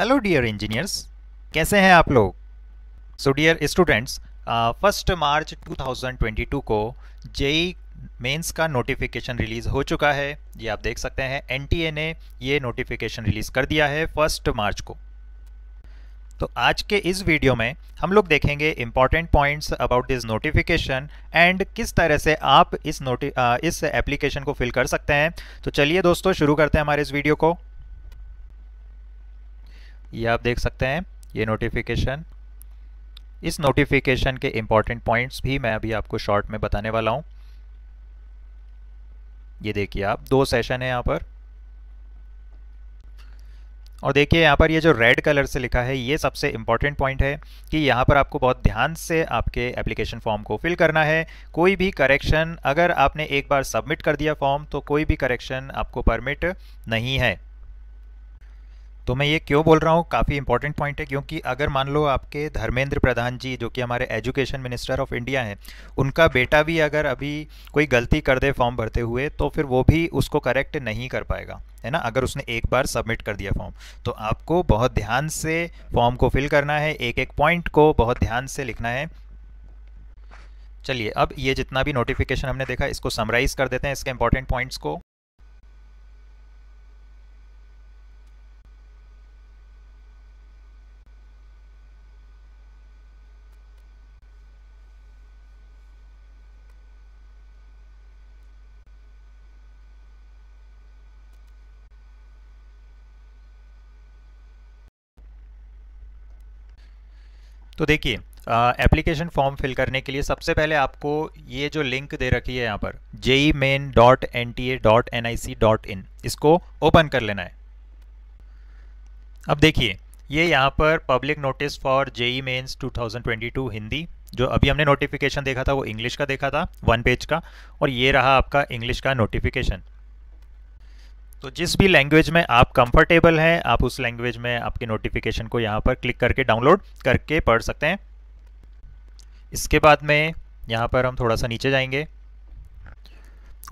Hello dear engineers कैसे हैं आप लोग so dear students first March 2022 को जेई मेंस का नोटिफिकेशन रिलीज़ हो चुका है ये आप देख सकते हैं एनटीए ने ये नोटिफिकेशन रिलीज़ कर दिया है फर्स्ट मार्च को तो आज के इस वीडियो में हम लोग देखेंगे important points about this notification and किस तरह से आप इस नोटि इस एप्लीकेशन को फिल कर सकते हैं तो चलिए दोस्तों शुरू करते हैं हमारे इस वीडियो को ये आप देख सकते हैं ये नोटिफिकेशन इस नोटिफिकेशन के इम्पॉर्टेंट पॉइंट्स भी मैं अभी आपको शॉर्ट में बताने वाला हूँ ये देखिए आप दो सेशन है यहाँ पर और देखिए यहाँ पर ये जो रेड कलर से लिखा है ये सबसे इम्पॉर्टेंट पॉइंट है कि यहाँ पर आपको बहुत ध्यान से आपके एप्लीकेशन फॉर्म को फिल करना है कोई भी करेक्शन अगर आपने एक बार सबमिट कर दिया फॉर्म तो कोई भी करेक्शन आपको परमिट नहीं है तो मैं ये क्यों बोल रहा हूँ काफ़ी इंपॉर्टेंट पॉइंट है क्योंकि अगर मान लो आपके धर्मेंद्र प्रधान जी जो कि हमारे एजुकेशन मिनिस्टर ऑफ इंडिया हैं उनका बेटा भी अगर अभी कोई गलती कर दे फॉर्म भरते हुए तो फिर वो भी उसको करेक्ट नहीं कर पाएगा है ना अगर उसने एक बार सबमिट कर दिया फॉर्म तो आपको बहुत ध्यान से फॉर्म को फिल करना है एक एक पॉइंट को बहुत ध्यान से लिखना है चलिए अब ये जितना भी नोटिफिकेशन हमने देखा इसको समराइज़ कर देते हैं इसके इंपॉर्टेंट पॉइंट्स को तो देखिए एप्लीकेशन फॉर्म फिल करने के लिए सबसे पहले आपको ये जो लिंक दे रखी है यहाँ पर JEE main dot N T A dot N I C dot in इसको ओपन कर लेना है अब देखिए ये यहाँ पर public notice for JEE mains 2022 Hindi जो अभी हमने नोटिफिकेशन देखा था वो इंग्लिश का देखा था वन पेज का और ये रहा आपका इंग्लिश का नोटिफिकेशन तो जिस भी लैंग्वेज में आप कंफर्टेबल हैं आप उस लैंग्वेज में आपके नोटिफिकेशन को यहाँ पर क्लिक करके डाउनलोड करके पढ़ सकते हैं इसके बाद में यहाँ पर हम थोड़ा सा नीचे जाएंगे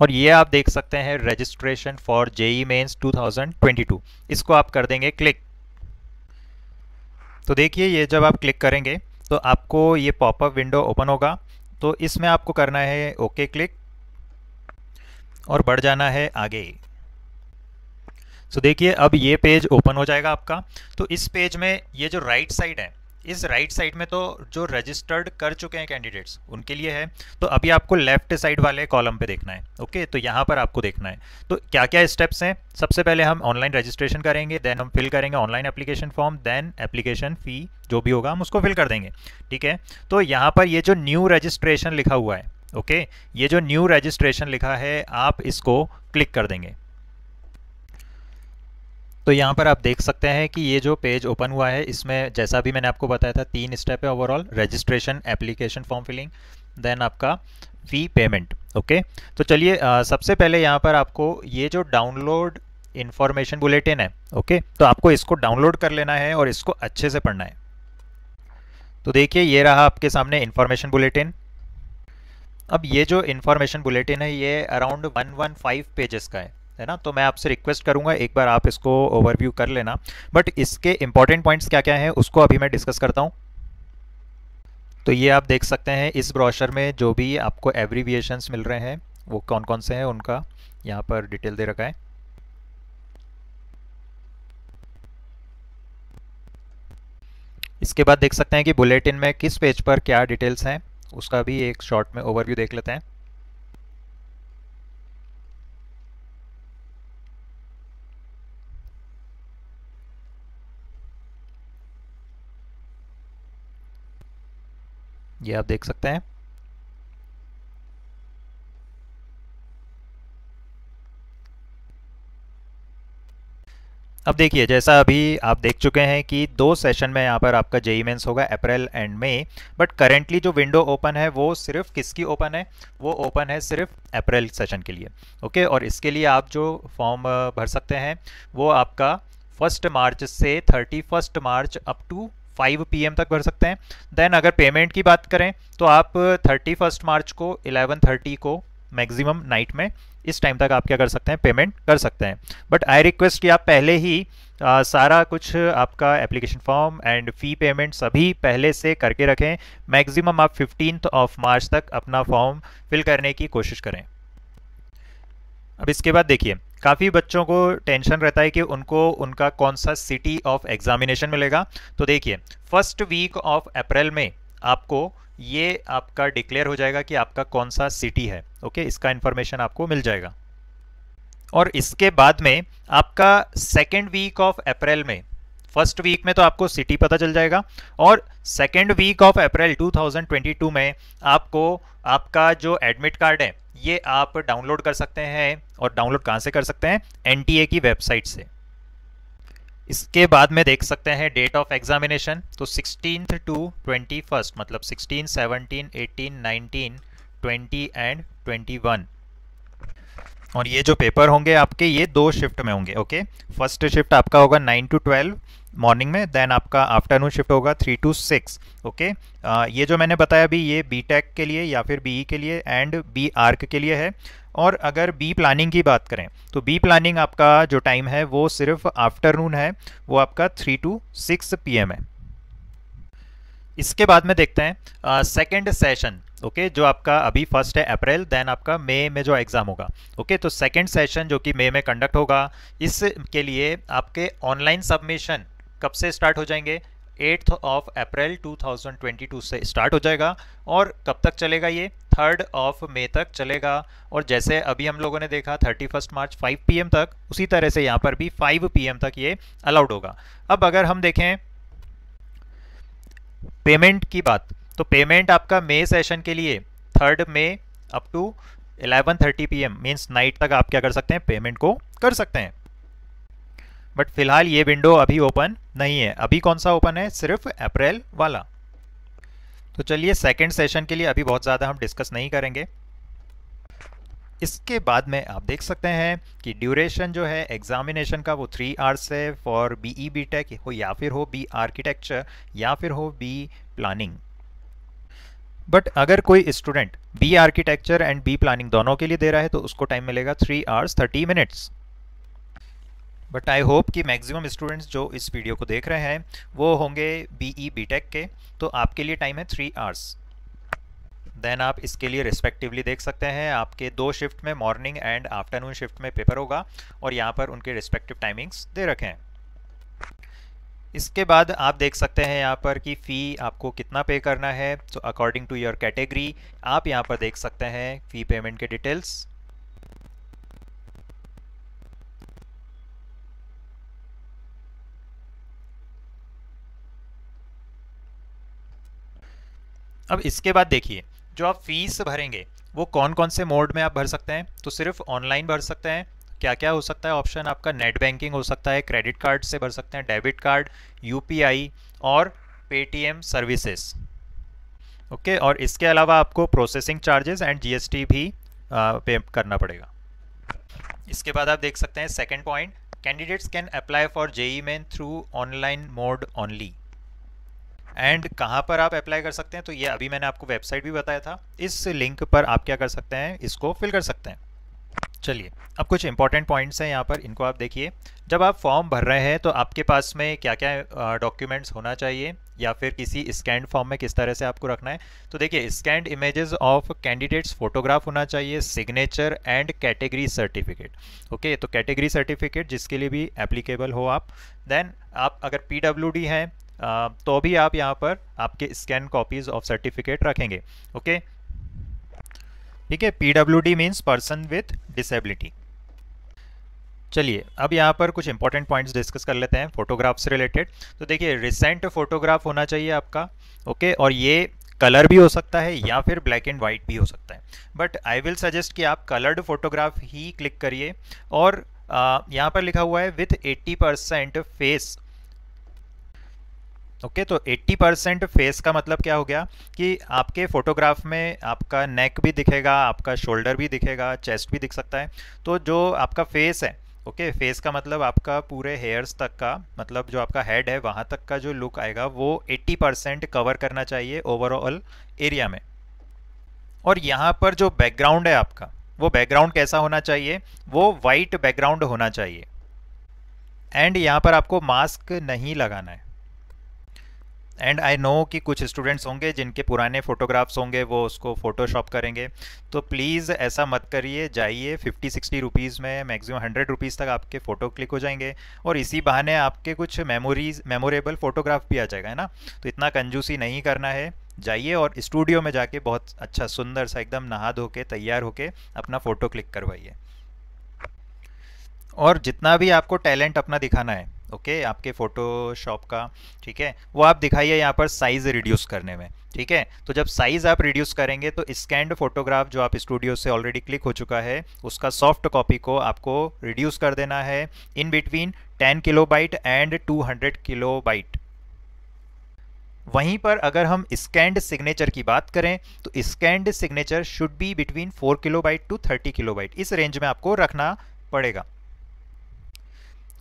और ये आप देख सकते हैं रजिस्ट्रेशन फॉर जेई मेन्स 2022 इसको आप कर देंगे क्लिक तो देखिए ये जब आप क्लिक करेंगे तो आपको ये पॉपअप विंडो ओपन होगा तो इसमें आपको करना है ओके क्लिक और बढ़ जाना है आगे सो देखिए अब ये पेज ओपन हो जाएगा आपका तो इस पेज में ये जो राइट साइड है इस राइट right साइड में तो जो रजिस्टर्ड कर चुके हैं कैंडिडेट्स उनके लिए है तो अभी आपको लेफ्ट साइड वाले कॉलम पे देखना है ओके तो यहाँ पर आपको देखना है तो क्या क्या स्टेप्स हैं सबसे पहले हम ऑनलाइन रजिस्ट्रेशन करेंगे देन हम फिल करेंगे online application form then application fee जो भी होगा हम उसको फिल कर देंगे ठीक है तो यहाँ पर ये जो न्यू रजिस्ट्रेशन लिखा हुआ है ओके ये जो न्यू रजिस्ट्रेशन लिखा है आप इसको क्लिक कर देंगे तो यहाँ पर आप देख सकते हैं कि ये जो पेज ओपन हुआ है इसमें जैसा भी मैंने आपको बताया था तीन स्टेप है overall registration application form filling then आपका फी पेमेंट ओके तो चलिए सबसे पहले यहाँ पर आपको ये जो डाउनलोड इन्फॉर्मेशन बुलेटिन है ओके तो आपको इसको डाउनलोड कर लेना है और इसको अच्छे से पढ़ना है तो देखिए ये रहा आपके सामने इन्फॉर्मेशन बुलेटिन अब ये जो इन्फॉर्मेशन बुलेटिन है ये around one one five pages का है है ना तो मैं आपसे रिक्वेस्ट करूंगा एक बार आप इसको ओवरव्यू कर लेना बट इसके इंपॉर्टेंट पॉइंट्स क्या क्या हैं उसको अभी मैं डिस्कस करता हूँ तो ये आप देख सकते हैं इस ब्रॉशर में जो भी आपको एवरीविएशन मिल रहे हैं वो कौन कौन से हैं उनका यहाँ पर डिटेल दे रखा है इसके बाद देख सकते हैं कि बुलेटिन में किस पेज पर क्या डिटेल्स हैं उसका भी एक शॉर्ट में ओवरव्यू देख लेते हैं ये आप देख सकते हैं अब देखिए जैसा अभी आप देख चुके हैं कि दो सेशन में यहाँ पर आपका जेई मेन्स e e होगा अप्रैल एंड मई बट करेंटली जो विंडो ओपन है वो सिर्फ किसकी ओपन है वो ओपन है सिर्फ अप्रैल सेशन के लिए ओके और इसके लिए आप जो फॉर्म भर सकते हैं वो आपका फर्स्ट मार्च से thirty first March up to five P तक भर सकते हैं देन अगर पेमेंट की बात करें तो आप थर्टी फर्स्ट मार्च को इलेवन थर्टी को मैक्सिमम नाइट में इस टाइम तक आप क्या कर सकते हैं पेमेंट कर सकते हैं बट आई रिक्वेस्ट कि आप पहले ही आ, सारा कुछ आपका application form and fee payment सभी पहले से करके रखें मैक्सिमम आप फिफ्टीन ऑफ मार्च तक अपना फॉर्म फिल करने की कोशिश करें अब इसके बाद देखिए काफ़ी बच्चों को टेंशन रहता है कि उनको उनका कौन सा सिटी ऑफ एग्जामिनेशन मिलेगा तो देखिए फर्स्ट वीक ऑफ अप्रैल में आपको ये आपका डिक्लेयर हो जाएगा कि आपका कौन सा सिटी है ओके इसका इन्फॉर्मेशन आपको मिल जाएगा और इसके बाद में आपका सेकेंड वीक ऑफ अप्रैल में फर्स्ट वीक में तो आपको सिटी पता चल जाएगा और सेकेंड वीक ऑफ अप्रैल 2022 में आपको आपका जो एडमिट कार्ड है ये आप डाउनलोड कर सकते हैं और डाउनलोड कहाँ से कर सकते हैं एन की वेबसाइट से इसके बाद में देख सकते हैं डेट ऑफ एग्जामिनेशन तो सिक्सटीन टू ट्वेंटी फर्स्ट मतलब sixteen seventeen eighteen nineteen twenty and twenty one और ये जो पेपर होंगे आपके ये दो शिफ्ट में होंगे ओके फर्स्ट शिफ्ट आपका होगा नाइन टू ट्वेल्व मॉर्निंग में देन आपका आफ्टरनून शिफ्ट होगा थ्री टू सिक्स ओके ये जो मैंने बताया अभी ये बी टेक के लिए या फिर बी e के लिए एंड बी आर्क के लिए है और अगर बी प्लानिंग की बात करें तो बी प्लानिंग आपका जो टाइम है वो सिर्फ आफ्टरनून है वो आपका थ्री टू सिक्स पी है इसके बाद में देखते हैं सेकेंड सेशन ओके okay, जो आपका अभी फर्स्ट है अप्रैल देन आपका मई में जो एग्ज़ाम होगा ओके okay, तो सेकेंड सेशन जो कि मई में कंडक्ट होगा इसके लिए आपके ऑनलाइन सबमिशन कब से स्टार्ट हो जाएंगे एट्थ ऑफ अप्रैल 2022 से स्टार्ट हो जाएगा और कब तक चलेगा ये थर्ड ऑफ मई तक चलेगा और जैसे अभी हम लोगों ने देखा थर्टी फर्स्ट मार्च 5 पीएम तक उसी तरह से यहाँ पर भी 5 पीएम तक ये अलाउड होगा अब अगर हम देखें पेमेंट की बात तो पेमेंट आपका मे सेशन के लिए third May up to 11:30 PM means night तक आप क्या कर सकते हैं पेमेंट को कर सकते हैं बट फिलहाल ये विंडो अभी ओपन नहीं है अभी कौन सा ओपन है सिर्फ अप्रैल वाला तो चलिए सेकेंड सेशन के लिए अभी बहुत ज़्यादा हम डिस्कस नहीं करेंगे इसके बाद में आप देख सकते हैं कि ड्यूरेशन जो है एग्जामिनेशन का वो थ्री आर्स है for B E B tech हो या फिर हो बी आर्किटेक्चर या फिर हो बी प्लानिंग बट अगर कोई student B architecture and B planning दोनों के लिए दे रहा है तो उसको टाइम मिलेगा three hours thirty minutes but I hope कि मैक्सिमम स्टूडेंट्स जो इस वीडियो को देख रहे हैं वो होंगे बी ई बी टेक के तो आपके लिए टाइम है थ्री आवर्स देन आप इसके लिए रिस्पेक्टिवली देख सकते हैं आपके दो शिफ्ट में मॉर्निंग एंड आफ्टरनून शिफ्ट में पेपर होगा और यहाँ पर उनके रिस्पेक्टिव टाइमिंग्स दे रखे हैं इसके बाद आप देख सकते हैं यहाँ पर कि फ़ी आपको कितना पे करना है तो अकॉर्डिंग टू योर कैटेगरी आप यहाँ पर देख सकते हैं फ़ी पेमेंट के डिटेल्स अब इसके बाद देखिए जो आप फीस भरेंगे वो कौन कौन से मोड में आप भर सकते हैं तो सिर्फ ऑनलाइन भर सकते हैं क्या क्या हो सकता है ऑप्शन आपका नेट बैंकिंग हो सकता है क्रेडिट कार्ड से भर सकते हैं डेबिट कार्ड यू और पेटीएम सर्विसेस ओके और इसके अलावा आपको प्रोसेसिंग चार्जेस एंड जीएसटी भी पे करना पड़ेगा इसके बाद आप देख सकते हैं second point candidates can apply for JEE main through online mode only and कहाँ पर आप अप्लाई कर सकते हैं तो ये अभी मैंने आपको वेबसाइट भी बताया था इस लिंक पर आप क्या कर सकते हैं इसको फिल कर सकते हैं चलिए अब कुछ इंपॉर्टेंट पॉइंट्स हैं यहाँ पर इनको आप देखिए जब आप फॉर्म भर रहे हैं तो आपके पास में क्या क्या डॉक्यूमेंट्स होना चाहिए या फिर किसी स्कैंड फॉर्म में किस तरह से आपको रखना है तो देखिए scanned images of candidates photograph होना चाहिए signature and category certificate okay तो कैटेगरी सर्टिफिकेट जिसके लिए भी एप्लीकेबल हो आप देन आप अगर पी हैं तो भी आप यहाँ पर आपके स्कैन कॉपीज ऑफ सर्टिफिकेट रखेंगे ओके ठीक है P W D means person with disability चलिए अब यहाँ पर कुछ इंपॉर्टेंट पॉइंट्स डिस्कस कर लेते हैं फोटोग्राफ से रिलेटेड तो देखिए रिसेंट फोटोग्राफ होना चाहिए आपका ओके और ये कलर भी हो सकता है या फिर ब्लैक एंड वाइट भी हो सकता है बट आई विल सजेस्ट कि आप कलर्ड फोटोग्राफ ही क्लिक करिए और यहाँ पर लिखा हुआ है विथ 80 परसेंट फेस ओके तो 80 परसेंट फेस का मतलब क्या हो गया कि आपके फोटोग्राफ में आपका नेक भी दिखेगा आपका शोल्डर भी दिखेगा चेस्ट भी दिख सकता है तो जो आपका फेस है ओके okay, फेस का मतलब आपका पूरे हेयर्स तक का मतलब जो आपका हेड है वहाँ तक का जो लुक आएगा वो 80 परसेंट कवर करना चाहिए ओवरऑल एरिया में और यहाँ पर जो बैकग्राउंड है आपका वो बैकग्राउंड कैसा होना चाहिए वो वाइट बैकग्राउंड होना चाहिए एंड यहाँ पर आपको मास्क नहीं लगाना है एंड आई नो कि कुछ स्टूडेंट्स होंगे जिनके पुराने फोटोग्राफ्स होंगे वो उसको फ़ोटोशॉप करेंगे तो प्लीज़ ऐसा मत करिए जाइए 50 60 रुपीज़ में मैक्सिमम 100 रुपीज़ तक आपके फ़ोटो क्लिक हो जाएंगे और इसी बहाने आपके कुछ मेमोरीज मेमोरेबल फ़ोटोग्राफ भी आ जाएगा है ना तो इतना कंजूसी नहीं करना है जाइए और स्टूडियो में जाके बहुत अच्छा सुंदर सा एकदम नहा धो के तैयार होके अपना फ़ोटो क्लिक करवाइए और जितना भी आपको टैलेंट अपना दिखाना है ओके आपके फोटोशॉप का ठीक है वो आप दिखाइए यहाँ पर साइज़ रिड्यूस करने में ठीक है तो जब साइज़ आप रिड्यूस करेंगे तो स्कैंड फोटोग्राफ जो आप स्टूडियो से ऑलरेडी क्लिक हो चुका है उसका सॉफ्ट कॉपी को आपको रिड्यूस कर देना है in between 10 kilobyte and 200 byte वहीं पर अगर हम स्कैंड सिग्नेचर की बात करें तो scanned signature should be between kilo byte to kilo byte इस रेंज में आपको रखना पड़ेगा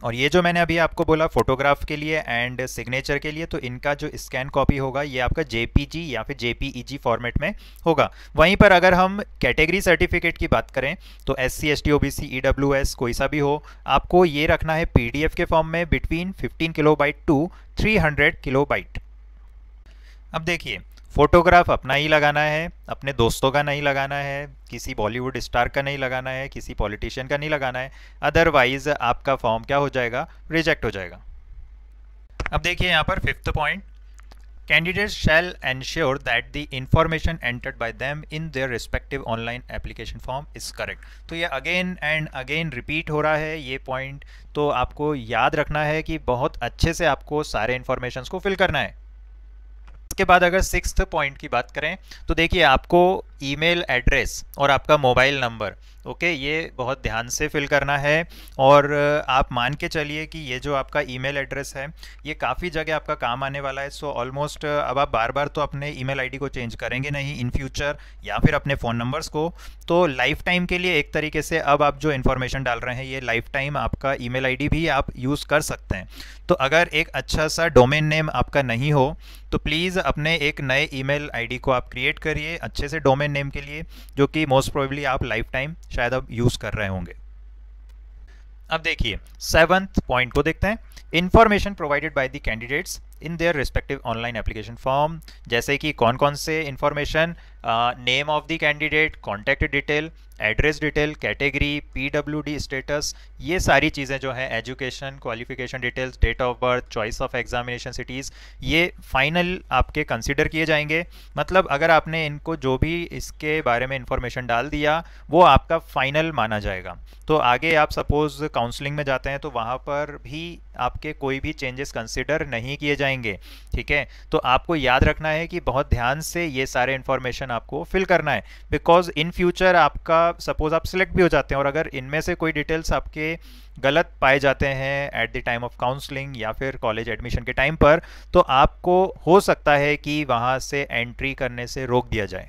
और ये जो मैंने अभी आपको बोला फोटोग्राफ के लिए एंड सिग्नेचर के लिए तो इनका जो स्कैन कॉपी होगा ये आपका जेपीजी या फिर जेपीईजी फॉर्मेट e में होगा वहीं पर अगर हम कैटेगरी सर्टिफिकेट की बात करें तो S C S T O B C E W S कोई सा भी हो आपको ये रखना है पी डी एफ के फॉर्म में between fifteen kilo byte to three hundred kilo byte अब देखिए फोटोग्राफ अपना ही लगाना है अपने दोस्तों का नहीं लगाना है किसी बॉलीवुड स्टार का नहीं लगाना है किसी पॉलिटिशियन का नहीं लगाना है अदरवाइज आपका फॉर्म क्या हो जाएगा रिजेक्ट हो जाएगा अब देखिए यहाँ पर fifth point candidate shall ensure that the information entered by them in their respective online application form is correct तो ये अगेन एंड अगेन रिपीट हो रहा है ये पॉइंट तो आपको याद रखना है कि बहुत अच्छे से आपको सारे इन्फॉर्मेशन को फिल करना है उसके बाद अगर सिक्स पॉइंट की बात करें तो देखिए आपको ईमेल एड्रेस और आपका मोबाइल नंबर ओके ये बहुत ध्यान से फिल करना है और आप मान के चलिए कि ये जो आपका ईमेल एड्रेस है ये काफ़ी जगह आपका काम आने वाला है सो ऑलमोस्ट अब आप बार बार तो अपने ईमेल आईडी को चेंज करेंगे नहीं इन फ्यूचर या फिर अपने फ़ोन नंबर्स को तो लाइफ टाइम के लिए एक तरीके से अब आप जो इन्फॉर्मेशन डाल रहे हैं ये लाइफ टाइम आपका ई मेल भी आप यूज़ कर सकते हैं तो अगर एक अच्छा सा डोमेन नेम आपका नहीं हो तो प्लीज़ अपने एक नए ईमेल आईडी को आप क्रिएट करिए अच्छे से डोमेन नेम के लिए जो कि मोस्ट प्रोबेबली आप लाइफ टाइम शायद अब यूज़ कर रहे होंगे अब देखिए सेवंथ पॉइंट को देखते हैं information provided by the candidates in their respective online application form जैसे कि कौन कौन से information name of the candidate contact detail address detail category PWD status ये सारी चीज़ें जो हैं education qualification details date of birth choice of examination cities ये फाइनल आपके कंसिडर किए जाएंगे मतलब अगर आपने इनको जो भी इसके बारे में इंफॉर्मेशन डाल दिया वो आपका फाइनल माना जाएगा तो आगे आप सपोज़ काउंसलिंग में जाते हैं तो वहाँ पर भी आपके कोई भी चेंजेस कंसिडर नहीं किए जाएंगे ठीक है तो आपको याद रखना है कि बहुत ध्यान से ये सारे इन्फॉर्मेशन आपको फिल करना है बिकॉज इन फ्यूचर आपका सपोज आप सिलेक्ट भी हो जाते हैं और अगर इनमें से कोई डिटेल्स आपके गलत पाए जाते हैं at the time of counselling या फिर कॉलेज एडमिशन के टाइम पर तो आपको हो सकता है कि वहाँ से एंट्री करने से रोक दिया जाए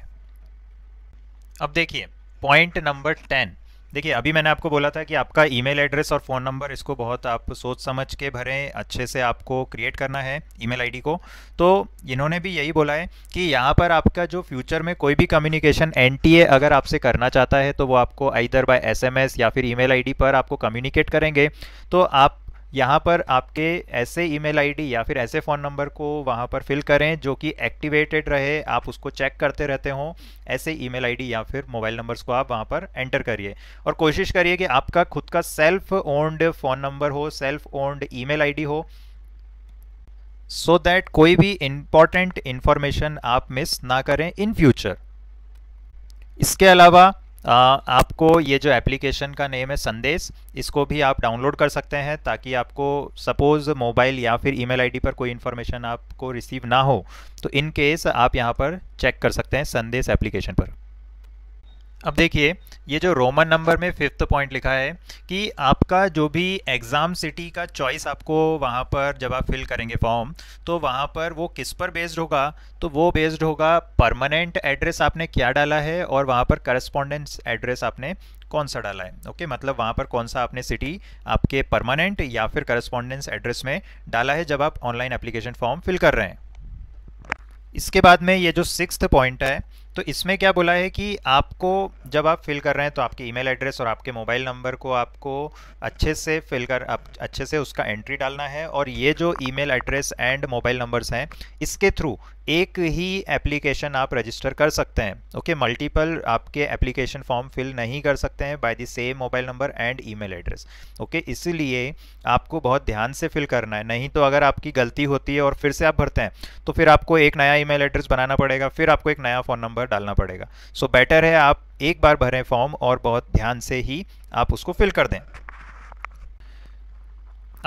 अब देखिए पॉइंट नंबर टेन देखिए अभी मैंने आपको बोला था कि आपका ईमेल एड्रेस और फ़ोन नंबर इसको बहुत आप सोच समझ के भरें अच्छे से आपको क्रिएट करना है ईमेल आईडी को तो इन्होंने भी यही बोला है कि यहाँ पर आपका जो फ्यूचर में कोई भी कम्युनिकेशन एन अगर आपसे करना चाहता है तो वो आपको आइदर बाय एस या फिर ई मेल पर आपको कम्युनिकेट करेंगे तो आप यहाँ पर आपके ऐसे ईमेल आईडी या फिर ऐसे फ़ोन नंबर को वहाँ पर फिल करें जो कि एक्टिवेटेड रहे आप उसको चेक करते रहते हों ऐसे ईमेल आईडी या फिर मोबाइल नंबर्स को आप वहाँ पर एंटर करिए और कोशिश करिए कि आपका खुद का सेल्फ ओन्ड फ़ोन नंबर हो सेल्फ ओन्ड ईमेल आईडी हो सो so दैट कोई भी इम्पॉर्टेंट इन्फॉर्मेशन आप मिस ना करें इन फ्यूचर इसके अलावा आपको ये जो एप्लीकेशन का नेम है संदेश इसको भी आप डाउनलोड कर सकते हैं ताकि आपको सपोज़ मोबाइल या फिर ईमेल आईडी पर कोई इन्फॉर्मेशन आपको रिसीव ना हो तो इन केस आप यहाँ पर चेक कर सकते हैं संदेश एप्लीकेशन पर अब देखिए ये जो रोमन नंबर में फिफ्थ पॉइंट लिखा है कि आपका जो भी एग्ज़ाम सिटी का चॉइस आपको वहाँ पर जब आप फिल करेंगे फॉर्म तो वहाँ पर वो किस पर बेस्ड होगा तो वो बेस्ड होगा परमानेंट एड्रेस आपने क्या डाला है और वहाँ पर करस्पॉन्डेंस एड्रेस आपने कौन सा डाला है ओके मतलब वहाँ पर कौन सा आपने सिटी आपके परमानेंट या फिर करस्पॉन्डेंस एड्रेस में डाला है जब आप ऑनलाइन एप्लीकेशन फॉर्म फिल कर रहे हैं इसके बाद में ये जो सिक्स पॉइंट है तो इसमें क्या बोला है कि आपको जब आप फिल कर रहे हैं तो आपके ईमेल एड्रेस और आपके मोबाइल नंबर को आपको अच्छे से फिल कर आप अच्छे से उसका एंट्री डालना है और ये जो email address and mobile numbers हैं इसके थ्रू एक ही एप्लीकेशन आप रजिस्टर कर सकते हैं ओके okay, मल्टीपल आपके एप्लीकेशन फॉर्म फिल नहीं कर सकते हैं by the same mobile number and email address okay इसलिए आपको बहुत ध्यान से फिल करना है नहीं तो अगर आपकी गलती होती है और फिर से आप भरते हैं तो फिर आपको एक नया ईमेल एड्रेस बनाना पड़ेगा फिर आपको एक नया फ़ोन नंबर नंबर डालना पड़ेगा सो so बेटर है आप एक बार भरें फॉर्म और बहुत ध्यान से ही आप उसको फिल कर दें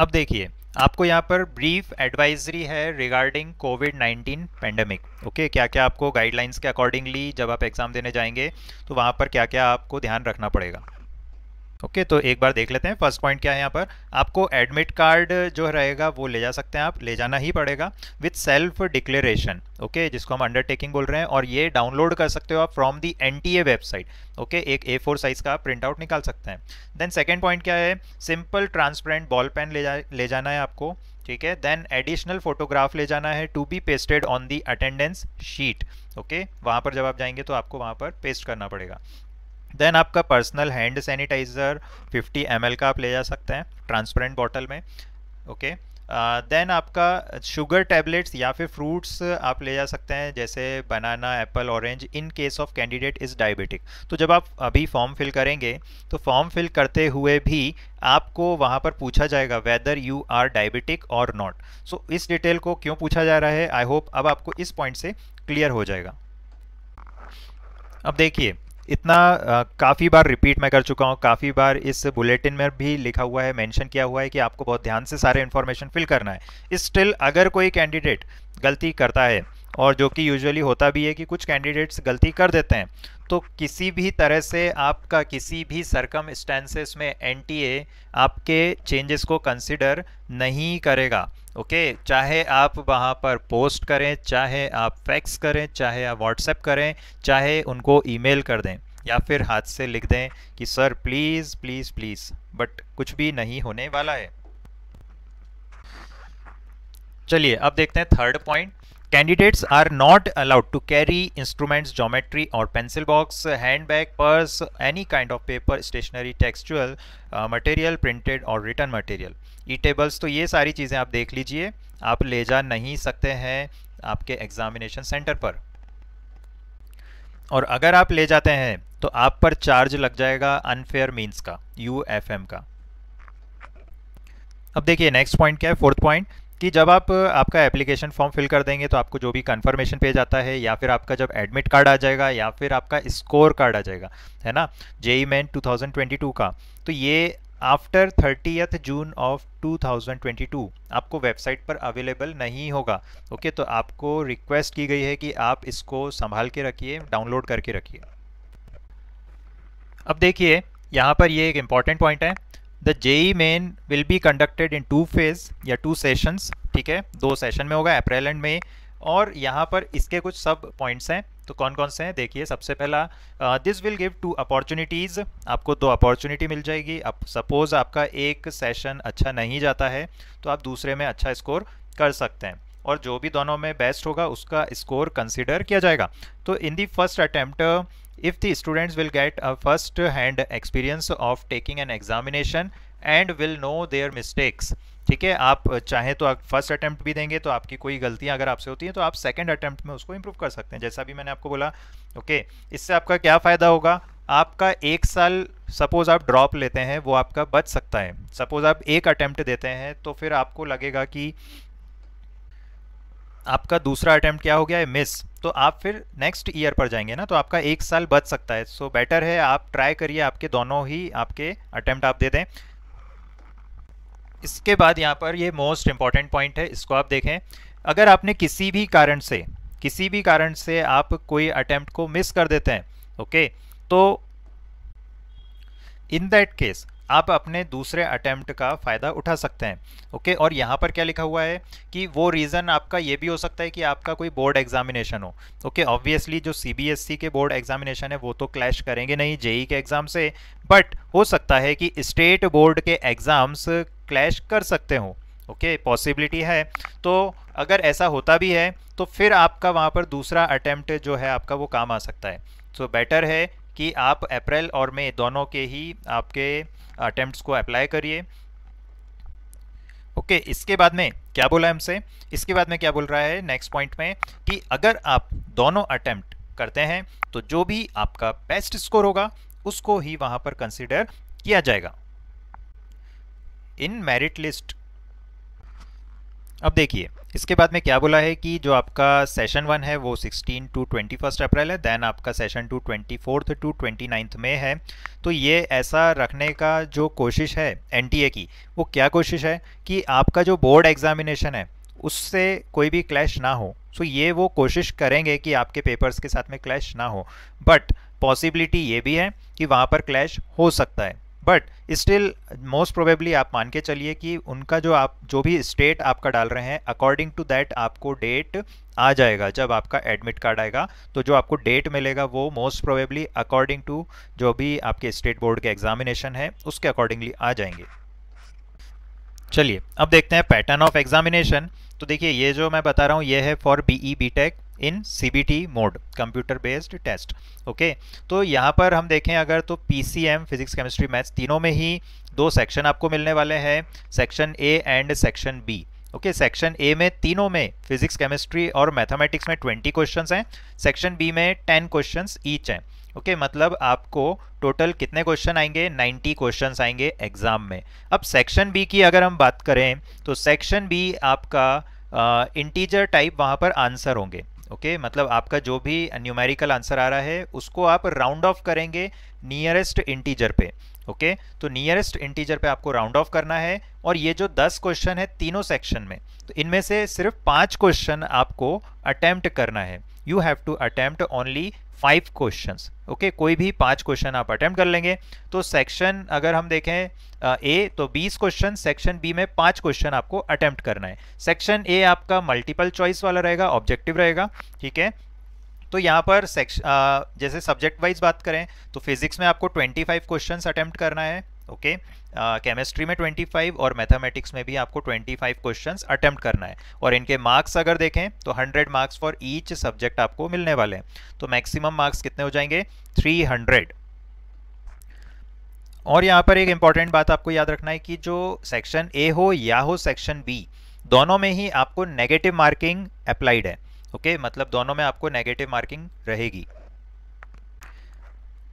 अब देखिए आपको यहाँ पर ब्रीफ एडवाइजरी है रिगार्डिंग कोविड 19 पेंडेमिक ओके क्या क्या आपको गाइडलाइंस के अकॉर्डिंगली जब आप एग्ज़ाम देने जाएंगे तो वहाँ पर क्या क्या आपको ध्यान रखना पड़ेगा ओके okay, तो एक बार देख लेते हैं फर्स्ट पॉइंट क्या है यहाँ पर आपको एडमिट कार्ड जो रहेगा वो ले जा सकते हैं आप ले जाना ही पड़ेगा विथ सेल्फ डिक्लेरेशन ओके जिसको हम अंडरटेकिंग बोल रहे हैं और ये डाउनलोड कर सकते हो आप from the an website okay एक ए फोर साइज का प्रिंट आउट निकाल सकते हैं देन सेकेंड पॉइंट क्या है सिंपल ट्रांसपेरेंट बॉल पेन ले जा ले जाना है आपको ठीक है देन एडिशनल फोटोग्राफ ले जाना है to be pasted on the attendance sheet okay वहाँ पर जब आप जाएंगे तो आपको वहाँ पर पेस्ट करना पड़ेगा देन आपका पर्सनल हैंड सैनिटाइज़र 50 एम का आप ले जा सकते हैं ट्रांसपेरेंट बॉटल में ओके देन uh, आपका शुगर टैबलेट्स या फिर फ्रूट्स आप ले जा सकते हैं जैसे banana apple orange in case of candidate is diabetic तो जब आप अभी फॉर्म फिल करेंगे तो फॉर्म फिल करते हुए भी आपको वहाँ पर पूछा जाएगा वेदर यू आर डायबिटिक और नॉट सो इस डिटेल को क्यों पूछा जा रहा है आई होप अब आपको इस पॉइंट से क्लियर हो जाएगा अब देखिए इतना काफ़ी बार रिपीट मैं कर चुका हूँ काफ़ी बार इस बुलेटिन में भी लिखा हुआ है मेंशन किया हुआ है कि आपको बहुत ध्यान से सारे इन्फॉर्मेशन फिल करना है स्टिल अगर कोई कैंडिडेट गलती करता है और जो कि यूजुअली होता भी है कि कुछ कैंडिडेट्स गलती कर देते हैं तो किसी भी तरह से आपका किसी भी सरकम में एन आपके चेंजेस को कंसिडर नहीं करेगा ओके okay, चाहे आप वहाँ पर पोस्ट करें चाहे आप फैक्स करें चाहे आप व्हाट्सएप करें चाहे उनको ईमेल कर दें या फिर हाथ से लिख दें कि sir please please please but कुछ भी नहीं होने वाला है चलिए अब देखते हैं third point candidates are not allowed to carry instruments geometry और pencil box hand bag purse any kind of paper stationery textual material printed और रिटर्न मटेरियल टेबल्स तो ये सारी चीज़ें आप देख लीजिए आप ले जा नहीं सकते हैं आपके एग्जामिनेशन सेंटर पर और अगर आप ले जाते हैं तो आप पर चार्ज लग जाएगा अनफेयर मीन्स का यू एफ एम का अब देखिए नेक्स्ट पॉइंट क्या है फोर्थ पॉइंट कि जब आप आपका एप्लीकेशन फॉर्म फिल कर देंगे तो आपको जो भी कंफर्मेशन पेज आता है या फिर आपका जब एडमिट कार्ड आ जाएगा या फिर आपका स्कोर कार्ड आ जाएगा है ना जेई मैन 2022 का तो ये आफ्टर थर्टीथ जून ऑफ 2022 आपको वेबसाइट पर अवेलेबल नहीं होगा ओके okay, तो आपको रिक्वेस्ट की गई है कि आप इसको संभाल के रखिए डाउनलोड करके रखिए अब देखिए यहाँ पर ये एक इम्पॉर्टेंट पॉइंट है the JEE main will be conducted in two phase या टू सेशंस ठीक है दो सेशन में होगा अप्रैल एंड मई और यहाँ पर इसके कुछ सब पॉइंट्स हैं तो कौन कौन से हैं देखिए सबसे पहला this will give two opportunities आपको दो अपॉर्चुनिटी मिल जाएगी अब सपोज़ आपका एक सेशन अच्छा नहीं जाता है तो आप दूसरे में अच्छा स्कोर कर सकते हैं और जो भी दोनों में बेस्ट होगा उसका स्कोर कंसिडर किया जाएगा तो in the first attempt if the students will get a first hand experience of taking an examination and will know their mistakes ठीक है आप चाहें तो आप फर्स्ट अटैम्प्ट भी देंगे तो आपकी कोई गलतियां अगर आपसे होती हैं तो आप सेकंड अटैम्प्ट में उसको इम्प्रूव कर सकते हैं जैसा भी मैंने आपको बोला ओके इससे आपका क्या फ़ायदा होगा आपका एक साल सपोज़ आप ड्रॉप लेते हैं वो आपका बच सकता है सपोज़ आप एक अटैम्प्ट देते हैं तो फिर आपको लगेगा कि आपका दूसरा अटैम्प्ट क्या हो गया है मिस तो आप फिर नेक्स्ट ईयर पर जाएंगे ना तो आपका एक साल बच सकता है सो so बेटर है आप ट्राई करिए आपके दोनों ही आपके अटैम्प्ट आप दे दें इसके बाद यहाँ पर ये मोस्ट इम्पॉर्टेंट पॉइंट है इसको आप देखें अगर आपने किसी भी कारण से किसी भी कारण से आप कोई अटैम्प्ट को मिस कर देते हैं ओके तो इन दैट केस आप अपने दूसरे अटैम्प्ट का फ़ायदा उठा सकते हैं ओके और यहाँ पर क्या लिखा हुआ है कि वो रीज़न आपका ये भी हो सकता है कि आपका कोई बोर्ड एग्जामिनेशन हो ओके ऑब्वियसली जो सी e के बोर्ड एग्जामिनेशन है वो तो क्लैश करेंगे नहीं जेई e के एग्ज़ाम से बट हो सकता है कि स्टेट बोर्ड के एग्ज़ाम्स क्लैश कर सकते हों ओके okay, पॉसिबिलिटी है तो अगर ऐसा होता भी है तो फिर आपका वहाँ पर दूसरा अटैम्प्ट जो है आपका वो काम आ सकता है सो so बेटर है कि आप अप्रैल और मई दोनों के ही आपके अटैम्प्ट को अप्लाई करिए ओके okay, इसके बाद में क्या बोला हमसे इसके बाद में क्या बोल रहा है नेक्स्ट पॉइंट में कि अगर आप दोनों अटैम्प्ट करते हैं तो जो भी आपका बेस्ट स्कोर होगा उसको ही वहां पर कंसिडर किया जाएगा इन मेरिट लिस्ट अब देखिए इसके बाद में क्या बोला है कि जो आपका सेशन वन है वो 16 टू 21 अप्रैल है देन आपका session two 24 to ninth May है तो ये ऐसा रखने का जो कोशिश है एनटीए की वो क्या कोशिश है कि आपका जो बोर्ड एग्जामिनेशन है उससे कोई भी क्लैश ना हो सो ये वो कोशिश करेंगे कि आपके पेपर्स के साथ में क्लैश ना हो बट पॉसिबिलिटी ये भी है कि वहाँ पर क्लैश हो सकता है बट स्टिल मोस्ट प्रोबेबली आप मान के चलिए कि उनका जो आप जो भी स्टेट आपका डाल रहे हैं अकॉर्डिंग टू दैट आपको डेट आ जाएगा जब आपका एडमिट कार्ड आएगा तो जो आपको डेट मिलेगा वो मोस्ट प्रोबेबली अकॉर्डिंग टू जो भी आपके स्टेट बोर्ड के एग्जामिनेशन है उसके अकॉर्डिंगली आ जाएंगे चलिए अब देखते हैं पैटर्न ऑफ एग्जामिनेशन तो देखिए ये जो मैं बता रहा हूँ ये है for B E B tech in C B T mode computer based test okay तो यहाँ पर हम देखें अगर तो P C M physics chemistry maths तीनों में ही दो सेक्शन आपको मिलने वाले हैं section A and section B okay section A में तीनों में फिजिक्स केमिस्ट्री और मैथमेटिक्स में ट्वेंटी क्वेश्चन हैं सेक्शन बी में टेन क्वेश्चन ईच हैं ओके okay, मतलब आपको टोटल कितने क्वेश्चन आएंगे 90 क्वेश्चंस आएंगे एग्जाम में अब सेक्शन बी की अगर हम बात करें तो सेक्शन बी आपका इंटीजर टाइप वहाँ पर आंसर होंगे ओके okay? मतलब आपका जो भी न्यूमेरिकल आंसर आ रहा है उसको आप राउंड ऑफ करेंगे नियरेस्ट इंटीजर पे ओके okay? तो नियरेस्ट इंटीजर पे आपको राउंड ऑफ करना है और ये जो 10 क्वेश्चन है तीनों सेक्शन में तो इनमें से सिर्फ पांच क्वेश्चन आपको अटैम्प्ट करना है you have to attempt only five question okay कोई भी पांच क्वेश्चन आप अटेम्प्ट कर लेंगे तो सेक्शन अगर हम देखें ए तो 20 क्वेश्चन सेक्शन बी में पांच क्वेश्चन आपको अटेम्प्ट करना है सेक्शन ए आपका मल्टीपल चॉइस वाला रहेगा ऑब्जेक्टिव रहेगा ठीक है तो यहाँ पर सेक्शन जैसे सब्जेक्ट वाइज बात करें तो फिजिक्स में आपको 25 क्वेश्चंस अटेम्प्ट करना है ओके केमिस्ट्री में 25 और मैथमेटिक्स में भी आपको 25 क्वेश्चंस अटेम्प्ट करना है और इनके मार्क्स अगर देखें तो 100 मार्क्स फॉर ईच सब्जेक्ट आपको मिलने वाले हैं तो मैक्सिमम मार्क्स कितने हो जाएंगे 300 और यहाँ पर एक इम्पॉर्टेंट बात आपको याद रखना है कि जो सेक्शन ए हो या हो सेक्शन बी दोनों में ही आपको नेगेटिव मार्किंग अप्लाइड है ओके okay? मतलब दोनों में आपको नेगेटिव मार्किंग रहेगी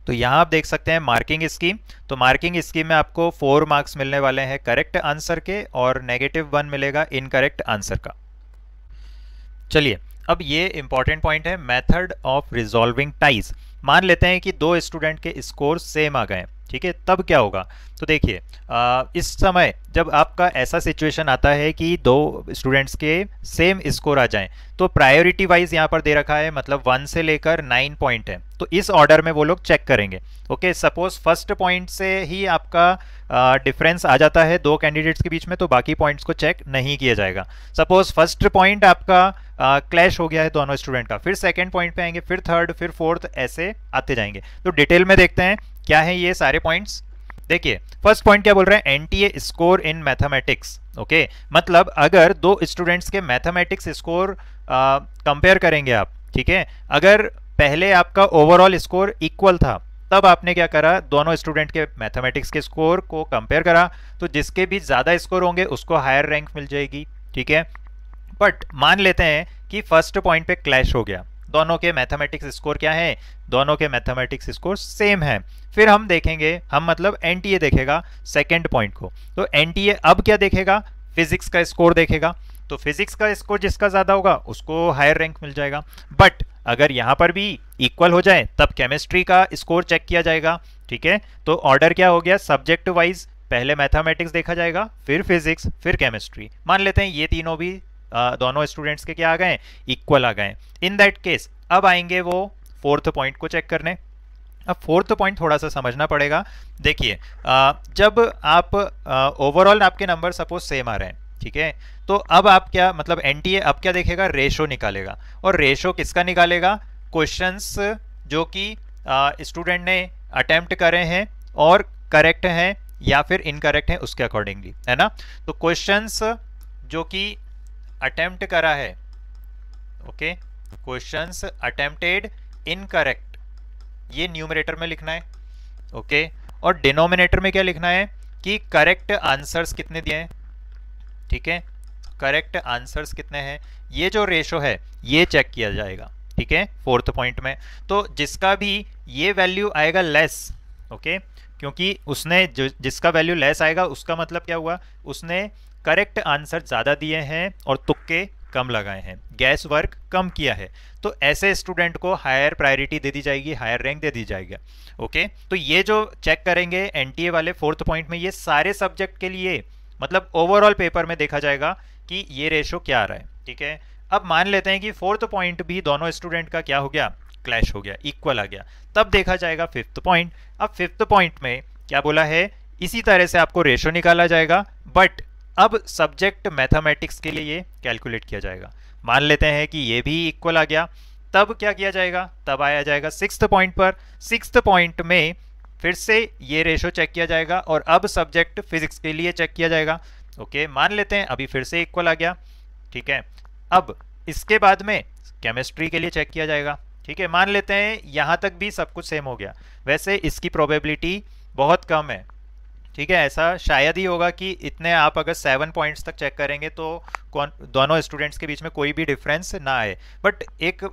तो यहां आप देख सकते हैं मार्किंग स्कीम तो मार्किंग स्कीम में आपको फोर मार्क्स मिलने वाले हैं करेक्ट आंसर के और नेगेटिव वन मिलेगा इनकरेक्ट आंसर का चलिए अब ये इंपॉर्टेंट पॉइंट है मेथड ऑफ रिजॉल्विंग टाइज मान लेते हैं कि दो स्टूडेंट के स्कोर सेम आ गए ठीक है तब क्या होगा तो देखिए इस समय जब आपका ऐसा सिचुएशन आता है कि दो स्टूडेंट्स के सेम स्कोर आ जाएं तो प्रायोरिटी वाइज यहाँ पर दे रखा है मतलब वन से लेकर नाइन पॉइंट है तो इस ऑर्डर में वो लोग चेक करेंगे ओके सपोज फर्स्ट पॉइंट से ही आपका डिफरेंस आ जाता है दो कैंडिडेट्स के बीच में तो बाकी पॉइंट्स को चेक नहीं किया जाएगा सपोज फर्स्ट पॉइंट आपका क्लैश हो गया है दोनों स्टूडेंट का फिर सेकेंड पॉइंट पे आएंगे फिर थर्ड फिर फोर्थ ऐसे आते जाएंगे तो डिटेल में देखते हैं क्या है ये सारे पॉइंट्स देखिए फर्स्ट पॉइंट क्या बोल रहे हैं NTA score in mathematics okay मतलब अगर दो स्टूडेंट्स के मैथमेटिक्स स्कोर कंपेयर करेंगे आप ठीक है अगर पहले आपका ओवरऑल स्कोर इक्वल था तब आपने क्या करा दोनों स्टूडेंट के मैथमेटिक्स के स्कोर को कंपेयर करा तो जिसके भी ज़्यादा स्कोर होंगे उसको हायर रैंक मिल जाएगी ठीक है बट मान लेते हैं कि फर्स्ट पॉइंट पे क्लैश हो गया दोनों के मैथमेटिक्स स्कोर क्या है दोनों के मैथमेटिक्स स्कोर सेम है फिर हम देखेंगे हम मतलब एन देखेगा सेकेंड पॉइंट को तो एन अब क्या देखेगा फिजिक्स का स्कोर देखेगा तो फिजिक्स का स्कोर जिसका ज़्यादा होगा उसको हायर रैंक मिल जाएगा बट अगर यहाँ पर भी इक्वल हो जाए तब केमिस्ट्री का स्कोर चेक किया जाएगा ठीक है तो ऑर्डर क्या हो गया सब्जेक्ट वाइज पहले मैथमेटिक्स देखा जाएगा फिर फिजिक्स फिर केमिस्ट्री मान लेते हैं ये तीनों भी दोनों स्टूडेंट्स के क्या आ गए इक्वल आ गए इन दैट केस अब आएंगे वो फोर्थ पॉइंट को चेक करने अब फोर्थ पॉइंट थोड़ा सा समझना पड़ेगा देखिए जब आप ओवरऑल आपके नंबर सपोज सेम आ रहे हैं ठीक है तो अब आप क्या मतलब एन अब क्या देखेगा रेशो निकालेगा और रेशो किसका निकालेगा क्वेश्चंस जो कि स्टूडेंट ने अटैम्प्ट करे हैं और करेक्ट हैं या फिर इनकरेक्ट हैं उसके अकॉर्डिंगली है ना तो क्वेश्चंस जो कि अटेम्प्ट करा है ओके क्वेश्चंस अटेम्प्टेड इनकरेक्ट ये न्यूमरेटर में लिखना है ओके okay? और डिनोमिनेटर में क्या लिखना है कि करेक्ट आंसर्स कितने दिए हैं ठीक है करेक्ट आंसर्स कितने हैं ये जो रेशो है ये चेक किया जाएगा ठीक है फोर्थ पॉइंट में तो जिसका भी ये वैल्यू आएगा लेस ओके okay? क्योंकि उसने जिसका वैल्यू लेस आएगा उसका मतलब क्या हुआ उसने करेक्ट आंसर ज़्यादा दिए हैं और तुक्के कम लगाए हैं गैस वर्क कम किया है तो ऐसे स्टूडेंट को हायर प्रायोरिटी दे दी जाएगी हायर रैंक दे दी जाएगी ओके तो ये जो चेक करेंगे एनटीए वाले फोर्थ पॉइंट में ये सारे सब्जेक्ट के लिए मतलब ओवरऑल पेपर में देखा जाएगा कि ये रेशो क्या आ रहा है ठीक है अब मान लेते हैं कि फोर्थ पॉइंट भी दोनों स्टूडेंट का क्या हो गया क्लैश हो गया इक्वल आ गया तब देखा जाएगा फिफ्थ पॉइंट अब फिफ्थ पॉइंट में क्या बोला है इसी तरह से आपको रेशो निकाला जाएगा बट अब सब्जेक्ट मैथमेटिक्स के लिए ये कैलकुलेट किया जाएगा मान लेते हैं कि ये भी इक्वल आ गया तब क्या किया जाएगा तब आया जाएगा सिक्स पॉइंट पर सिक्स पॉइंट में फिर से ये रेशो चेक किया जाएगा और अब सब्जेक्ट फिजिक्स के लिए चेक किया जाएगा ओके मान लेते हैं अभी फिर से इक्वल आ गया ठीक है अब इसके बाद में केमिस्ट्री के लिए चेक किया जाएगा ठीक है मान लेते हैं यहाँ तक भी सब कुछ सेम हो गया वैसे इसकी प्रोबेबिलिटी बहुत कम है ठीक है ऐसा शायद ही होगा कि इतने आप अगर सेवन पॉइंट्स तक चेक करेंगे तो कौन दोनों स्टूडेंट्स के बीच में कोई भी डिफरेंस ना आए बट एक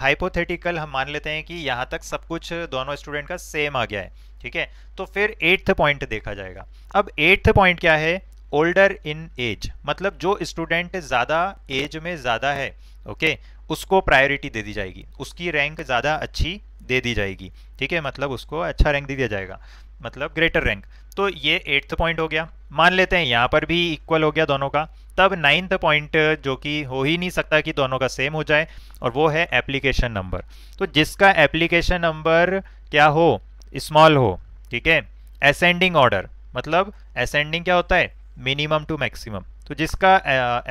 हाइपोथेटिकल हम मान लेते हैं कि यहाँ तक सब कुछ दोनों स्टूडेंट का सेम आ गया है ठीक है तो फिर एट्थ पॉइंट देखा जाएगा अब एट्थ पॉइंट क्या है ओल्डर इन एज मतलब जो स्टूडेंट ज़्यादा एज में ज़्यादा है ओके उसको प्रायोरिटी दे दी जाएगी उसकी रैंक ज़्यादा अच्छी दे दी जाएगी ठीक है मतलब उसको अच्छा रैंक दे दिया जाएगा मतलब ग्रेटर रैंक तो ये एट्थ पॉइंट हो गया मान लेते हैं यहाँ पर भी इक्वल हो गया दोनों का तब नाइन्थ पॉइंट जो कि हो ही नहीं सकता कि दोनों का सेम हो जाए और वो है एप्लीकेशन नंबर तो जिसका एप्लीकेशन नंबर क्या हो स्मॉल हो ठीक है असेंडिंग ऑर्डर मतलब असेंडिंग क्या होता है मिनिमम टू मैक्सिमम तो जिसका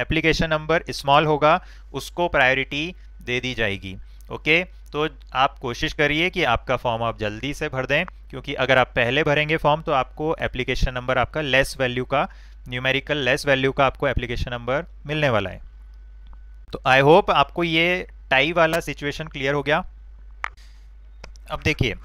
एप्लीकेशन नंबर स्मॉल होगा उसको प्रायोरिटी दे दी जाएगी ओके तो आप कोशिश करिए कि आपका फॉर्म आप जल्दी से भर दें क्योंकि अगर आप पहले भरेंगे फॉर्म तो आपको एप्लीकेशन नंबर आपका लेस वैल्यू का न्यूमेरिकल लेस वैल्यू का आपको एप्लीकेशन नंबर मिलने वाला है तो आई होप आपको ये टाई वाला सिचुएशन क्लियर हो गया अब देखिए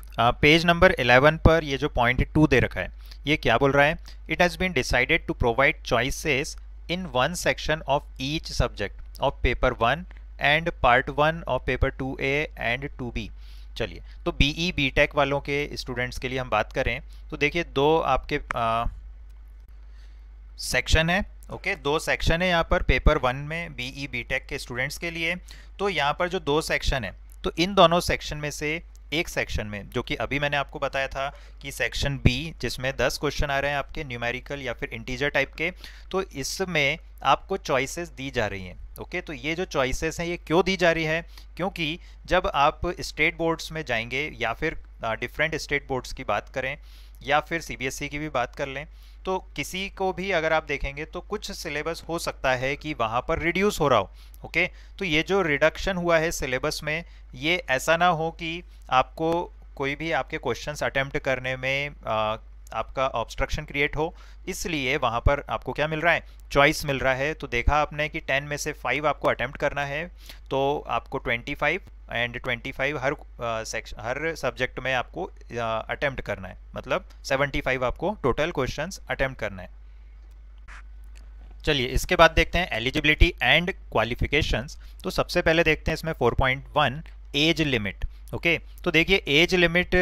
पेज नंबर 11 पर ये जो पॉइंट टू दे रखा है ये क्या बोल रहा है it has been decided to provide choices in one section of each subject of paper one and part one of paper two A and two B चलिए तो बी ई बी टेक वालों के स्टूडेंट्स के लिए हम बात करें तो देखिए दो आपके सेक्शन है ओके okay, दो सेक्शन है यहाँ पर पेपर वन में बी ई बी टेक के स्टूडेंट्स के लिए तो यहाँ पर जो दो सेक्शन है तो इन दोनों सेक्शन में से एक सेक्शन में जो कि अभी मैंने आपको बताया था कि सेक्शन बी जिसमें 10 क्वेश्चन आ रहे हैं आपके न्यूमेरिकल या फिर इंटीजर टाइप के तो इसमें आपको चॉइसेस दी जा रही हैं ओके तो ये जो चॉइसेस हैं ये क्यों दी जा रही है क्योंकि जब आप स्टेट बोर्ड्स में जाएंगे या फिर डिफरेंट स्टेट बोर्ड्स की बात करें या फिर सी e की भी बात कर लें तो किसी को भी अगर आप देखेंगे तो कुछ सिलेबस हो सकता है कि वहाँ पर रिड्यूस हो रहा हो ओके तो ये जो रिडक्शन हुआ है सिलेबस में ये ऐसा ना हो कि आपको कोई भी आपके क्वेश्चंस अटेम्प्ट करने में आ, आपका ऑब्स्ट्रक्शन क्रिएट हो इसलिए वहाँ पर आपको क्या मिल रहा है चॉइस मिल रहा है तो देखा आपने कि टेन में से फाइव आपको अटैम्प्ट करना है तो आपको twenty five and twenty five हर सेक्शन uh, हर सब्जेक्ट में आपको अटैम्प्ट uh, करना है मतलब सेवेंटी फाइव आपको टोटल क्वेश्चंस अटैम्प्ट करना है चलिए इसके बाद देखते हैं एलिजिबिलिटी एंड क्वालिफिकेशंस तो सबसे पहले देखते हैं इसमें 4.1 एज लिमिट ओके तो देखिए एज लिमिट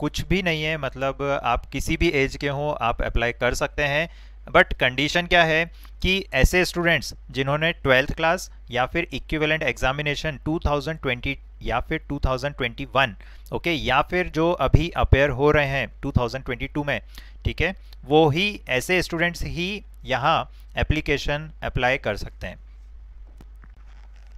कुछ भी नहीं है मतलब आप किसी भी एज के हों आप अप्लाई कर सकते हैं बट कंडीशन क्या है कि ऐसे स्टूडेंट्स जिन्होंने ट्वेल्थ क्लास या फिर इक्विवेलेंट एग्जामिनेशन 2020 या फिर 2021 ओके या फिर जो अभी अपेयर हो रहे हैं 2022 में ठीक है वो ही ऐसे स्टूडेंट्स ही यहाँ एप्लीकेशन अप्लाई कर सकते हैं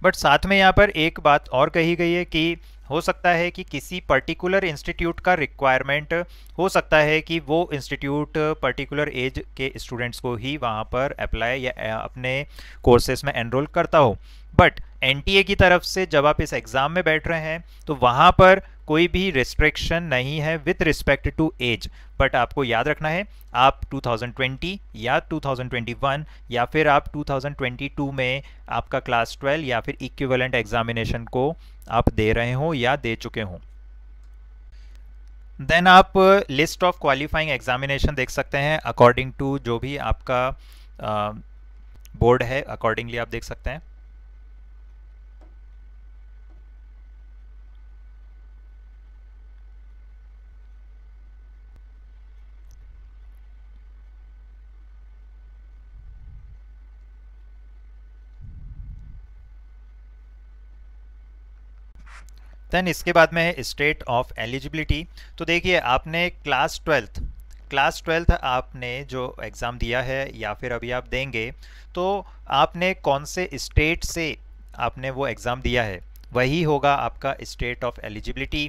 बट साथ में यहाँ पर एक बात और कही गई है कि हो सकता है कि किसी पर्टिकुलर इंस्टीट्यूट का रिक्वायरमेंट हो सकता है कि वो इंस्टीट्यूट पर्टिकुलर एज के स्टूडेंट्स को ही वहाँ पर अप्लाई या अपने कोर्सेज में एनरोल करता हो बट एन की तरफ से जब आप इस एग्ज़ाम में बैठ रहे हैं तो वहाँ पर कोई भी रिस्ट्रिक्शन नहीं है with respect to age but आपको याद रखना है आप 2020 या 2021 या फिर आप 2022 में आपका क्लास 12 या फिर इक्विवेलेंट एग्जामिनेशन को आप दे रहे हो या दे चुके हों देन आप लिस्ट ऑफ क्वालिफाइंग एग्जामिनेशन देख सकते हैं अकॉर्डिंग टू जो भी आपका बोर्ड uh, है अकॉर्डिंगली आप देख सकते हैं देन इसके बाद में है स्टेट ऑफ एलिजिबिलिटी तो देखिए आपने क्लास ट्वेल्थ क्लास ट्वेल्थ आपने जो एग्ज़ाम दिया है या फिर अभी आप देंगे तो आपने कौन से स्टेट से आपने वो एग्ज़ाम दिया है वही होगा आपका state of eligibility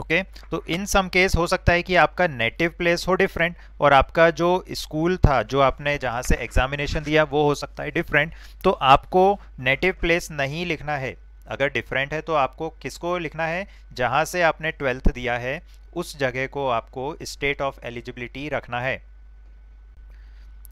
okay okay? तो इन सम केस हो सकता है कि आपका नेटिव प्लेस हो डिफरेंट और आपका जो स्कूल था जो आपने जहाँ से एग्जामिनेशन दिया वो हो सकता है डिफरेंट तो आपको नेटिव प्लेस नहीं लिखना है अगर डिफरेंट है तो आपको किसको लिखना है जहाँ से आपने ट्वेल्थ दिया है उस जगह को आपको स्टेट ऑफ एलिजिबिलिटी रखना है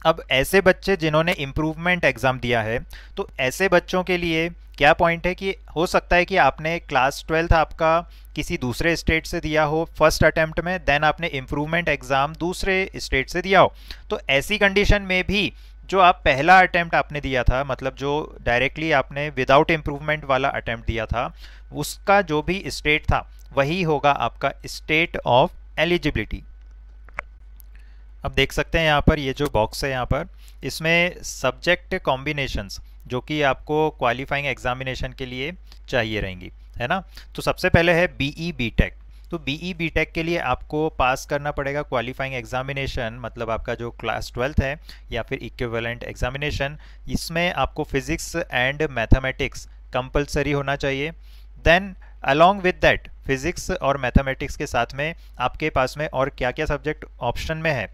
अब ऐसे बच्चे जिन्होंने इम्प्रूवमेंट एग्ज़ाम दिया है तो ऐसे बच्चों के लिए क्या पॉइंट है कि हो सकता है कि आपने क्लास ट्वेल्थ आपका किसी दूसरे स्टेट से दिया हो फर्स्ट अटैम्प्ट में देन आपने इम्प्रूवमेंट एग्ज़ाम दूसरे स्टेट से दिया हो तो ऐसी कंडीशन में भी जो आप पहला अटैम्प्ट आपने दिया था मतलब जो डायरेक्टली आपने विदाउट इम्प्रूवमेंट वाला अटैम्प्ट दिया था उसका जो भी स्टेट था वही होगा आपका स्टेट ऑफ एलिजिबिलिटी अब देख सकते हैं यहाँ पर ये जो बॉक्स है यहाँ पर इसमें सब्जेक्ट कॉम्बिनेशंस जो कि आपको क्वालिफाइंग एग्जामिनेशन के लिए चाहिए रहेंगी है ना तो सबसे पहले है बी ई बी टेक तो बी टेक e, के लिए आपको पास करना पड़ेगा क्वालिफाइंग एग्जामिनेशन मतलब आपका जो क्लास ट्वेल्थ है या फिर इक्विवेलेंट एग्जामिनेशन इसमें आपको फिजिक्स एंड मैथमेटिक्स कंपलसरी होना चाहिए then along with that physics और मैथमेटिक्स के साथ में आपके पास में और क्या क्या सब्जेक्ट ऑप्शन में है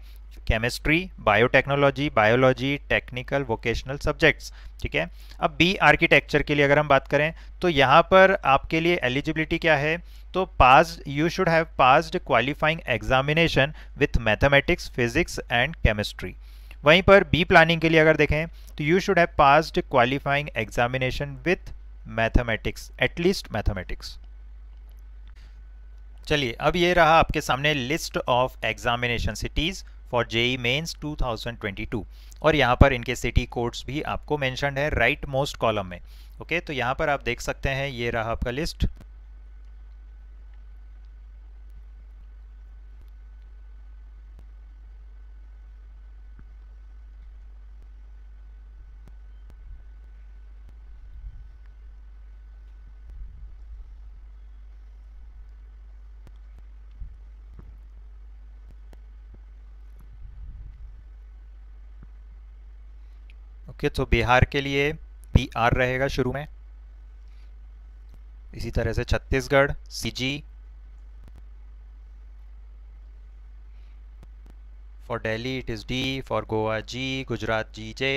chemistry biotechnology biology technical vocational subjects ठीक है अब बी आर्किटेक्चर के लिए अगर हम बात करें तो यहाँ पर आपके लिए एलिजिबिलिटी क्या है तो pass you should have passed qualifying examination with mathematics physics and chemistry वहीं पर बी प्लानिंग के लिए अगर देखें तो you should have passed qualifying examination with mathematics at least mathematics चलिए अब ये रहा आपके सामने list of examination cities for JEE mains 2022 और यहाँ पर इनके सिटी कोड्स भी आपको मैंशनड है राइट मोस्ट कॉलम में ओके okay, तो यहाँ पर आप देख सकते हैं ये रहा आपका लिस्ट ओके तो बिहार के लिए पी आर रहेगा शुरू में इसी तरह से Chhattisgarh C G for Delhi it is D for Goa G Gujarat G J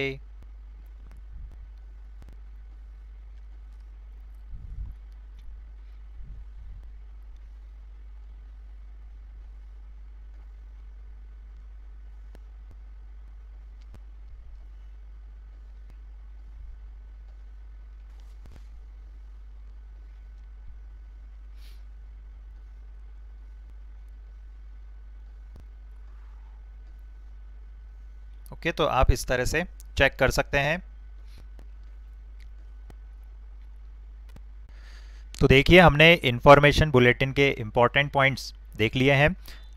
okay तो आप इस तरह से चेक कर सकते हैं तो देखिए हमने इंफॉर्मेशन बुलेटिन के इंपॉर्टेंट पॉइंट्स देख लिए हैं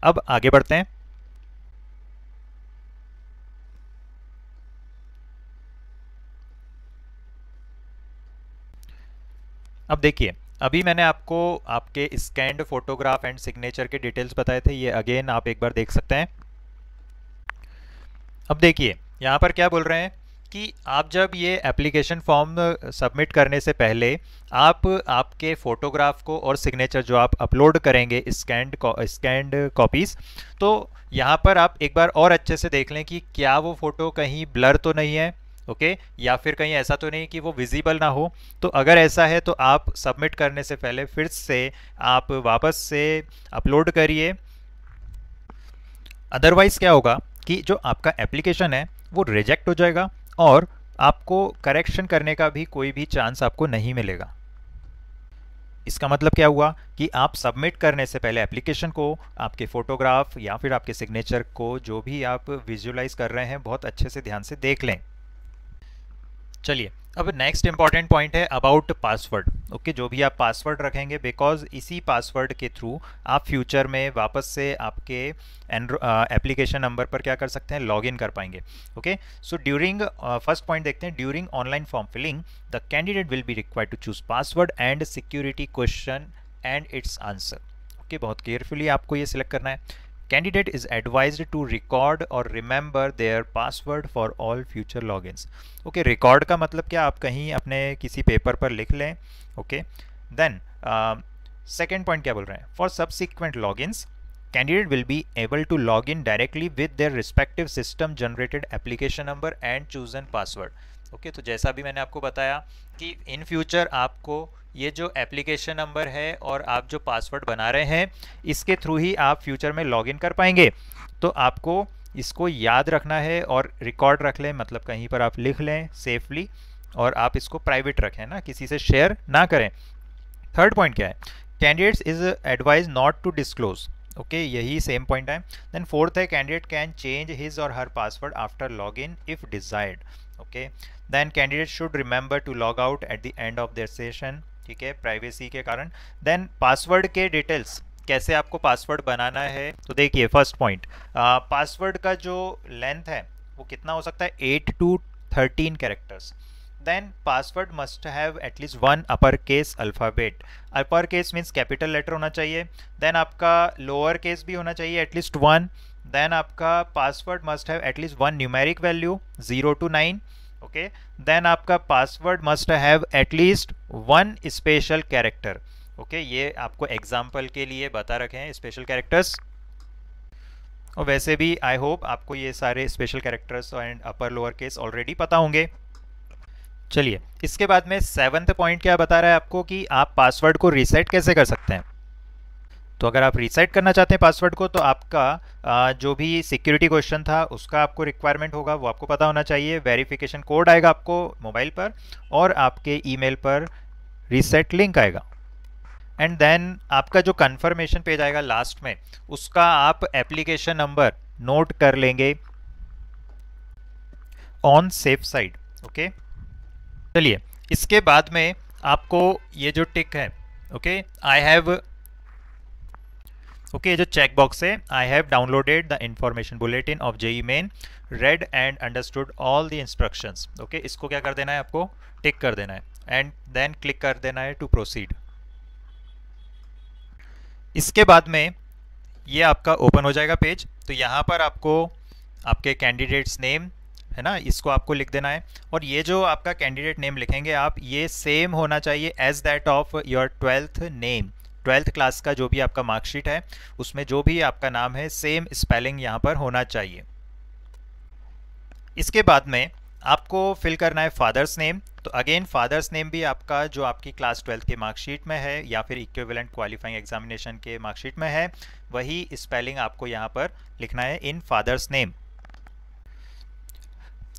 अब आगे बढ़ते हैं अब देखिए अभी मैंने आपको आपके स्कैंड फोटोग्राफ एंड सिग्नेचर के डिटेल्स बताए थे ये अगेन आप एक बार देख सकते हैं अब देखिए यहाँ पर क्या बोल रहे हैं कि आप जब ये एप्लीकेशन फॉर्म सबमिट करने से पहले आप आपके फ़ोटोग्राफ को और सिग्नेचर जो आप अपलोड करेंगे स्कैंड स्कैंड कॉपीज़ तो यहाँ पर आप एक बार और अच्छे से देख लें कि क्या वो फ़ोटो कहीं ब्लर तो नहीं है ओके okay? या फिर कहीं ऐसा तो नहीं कि वो विजिबल ना हो तो अगर ऐसा है तो आप सबमिट करने से पहले फिर से आप वापस से अपलोड करिए अदरवाइज़ क्या होगा कि जो आपका एप्लीकेशन है वो रिजेक्ट हो जाएगा और आपको करेक्शन करने का भी कोई भी चांस आपको नहीं मिलेगा इसका मतलब क्या हुआ कि आप सबमिट करने से पहले एप्लीकेशन को आपके फ़ोटोग्राफ या फिर आपके सिग्नेचर को जो भी आप विजुलाइज कर रहे हैं बहुत अच्छे से ध्यान से देख लें चलिए अब नेक्स्ट इंपॉर्टेंट पॉइंट है अबाउट पासवर्ड ओके जो भी आप पासवर्ड रखेंगे बिकॉज इसी पासवर्ड के थ्रू आप फ्यूचर में वापस से आपके एप्लीकेशन नंबर पर क्या कर सकते हैं लॉग इन कर पाएंगे okay so during first point देखते हैं during online form filling the candidate will be required to choose password and security question and its answer okay बहुत केयरफुली आपको ये सिलेक्ट करना है Candidate is advised to record और remember their password for all future logins. Okay okay, record का मतलब क्या आप कहीं अपने किसी पेपर पर लिख लें ओके देन सेकेंड पॉइंट क्या बोल रहे हैं for subsequent logins candidate will be able to log in directly with their respective system generated application number and chosen password okay okay, तो जैसा भी मैंने आपको बताया कि इन फ्यूचर आपको ये जो एप्लीकेशन नंबर है और आप जो पासवर्ड बना रहे हैं इसके थ्रू ही आप फ्यूचर में लॉगिन कर पाएंगे तो आपको इसको याद रखना है और रिकॉर्ड रख लें मतलब कहीं पर आप लिख लें सेफली और आप इसको प्राइवेट रखें ना किसी से शेयर ना करें थर्ड पॉइंट क्या है candidates is advise not to disclose okay यही सेम पॉइंट है देन फोर्थ है कैंडिडेट कैन चेंज हिज और her password after log in if desired okay then candidate should remember to log out at the end of their session ठीक है privacy के कारण then password के details कैसे आपको password बनाना है तो देखिए फर्स्ट पॉइंट पासवर्ड का जो लेंथ है वो कितना हो सकता है eight to thirteen characters then password must have at least one upper case alphabet upper case means capital letter होना चाहिए देन आपका लोअर केस भी होना चाहिए एटलीस्ट वन देन आपका password must have at least one numeric value zero to nine okay then आपका password must have at least one special character okay ये आपको एग्जाम्पल के लिए बता रखे हैं स्पेशल कैरेक्टर्स और वैसे भी आई होप आपको ये सारे special characters and upper lower case already पता होंगे चलिए इसके बाद में सेवन्थ पॉइंट क्या बता रहा है आपको कि आप पासवर्ड को रीसेट कैसे कर सकते हैं तो अगर आप रीसेट करना चाहते हैं पासवर्ड को तो आपका जो भी सिक्योरिटी क्वेश्चन था उसका आपको रिक्वायरमेंट होगा वो आपको पता होना चाहिए वेरिफिकेशन कोड आएगा आपको मोबाइल पर और आपके ईमेल पर रीसेट लिंक आएगा एंड देन आपका जो कन्फर्मेशन पेज आएगा लास्ट में उसका आप एप्लीकेशन नंबर नोट कर लेंगे ऑन सेफ साइड ओके चलिए इसके बाद में आपको ये जो टिक है ओके आई हैव ओके जो चेकबॉक्स है I have downloaded the information bulletin of JEE main read and understood all the instructions okay इसको क्या कर देना है आपको टिक कर देना है एंड देन क्लिक कर देना है टू प्रोसीड इसके बाद में ये आपका ओपन हो जाएगा पेज तो यहाँ पर आपको आपके कैंडिडेट्स नेम है ना इसको आपको लिख देना है और ये जो आपका कैंडिडेट नेम लिखेंगे आप ये सेम होना चाहिए as that of your twelfth name twelfth class का जो भी आपका मार्कशीट है उसमें जो भी आपका नाम है सेम स्पेलिंग यहाँ पर होना चाहिए इसके बाद में आपको फिल करना है फादर्स नेम तो अगेन फादर्स नेम भी आपका जो आपकी क्लास ट्वेल्थ के मार्कशीट में है या फिर इक्विवेलेंट क्वालिफाइंग एग्जामिनेशन के मार्कशीट में है वही स्पेलिंग आपको यहाँ पर लिखना है इन फादर्स नेम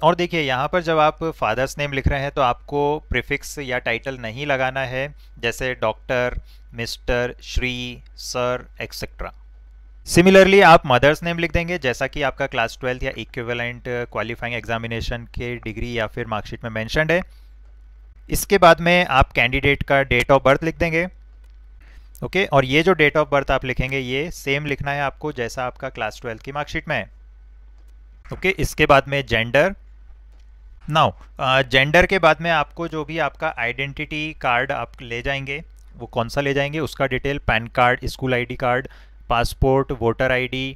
और देखिए यहाँ पर जब आप फादर्स नेम लिख रहे हैं तो आपको प्रिफिक्स या टाइटल नहीं लगाना है जैसे doctor mister Shri sir etcetera similarly आप मदर्स नेम लिख देंगे जैसा कि आपका क्लास ट्वेल्थ या इक्विवेलेंट क्वालिफाइंग एग्जामिनेशन के डिग्री या फिर मार्कशीट में मैंशनड है इसके बाद में आप कैंडिडेट का डेट ऑफ बर्थ लिख देंगे ओके okay? और ये जो डेट ऑफ बर्थ आप लिखेंगे ये सेम लिखना है आपको जैसा आपका क्लास ट्वेल्थ की मार्कशीट में है ओके okay? इसके बाद में जेंडर नाउ जेंडर के बाद में आपको जो भी आपका आइडेंटिटी कार्ड आप ले जाएंगे वो कौन सा ले जाएंगे उसका detail PAN card school ID card passport voter ID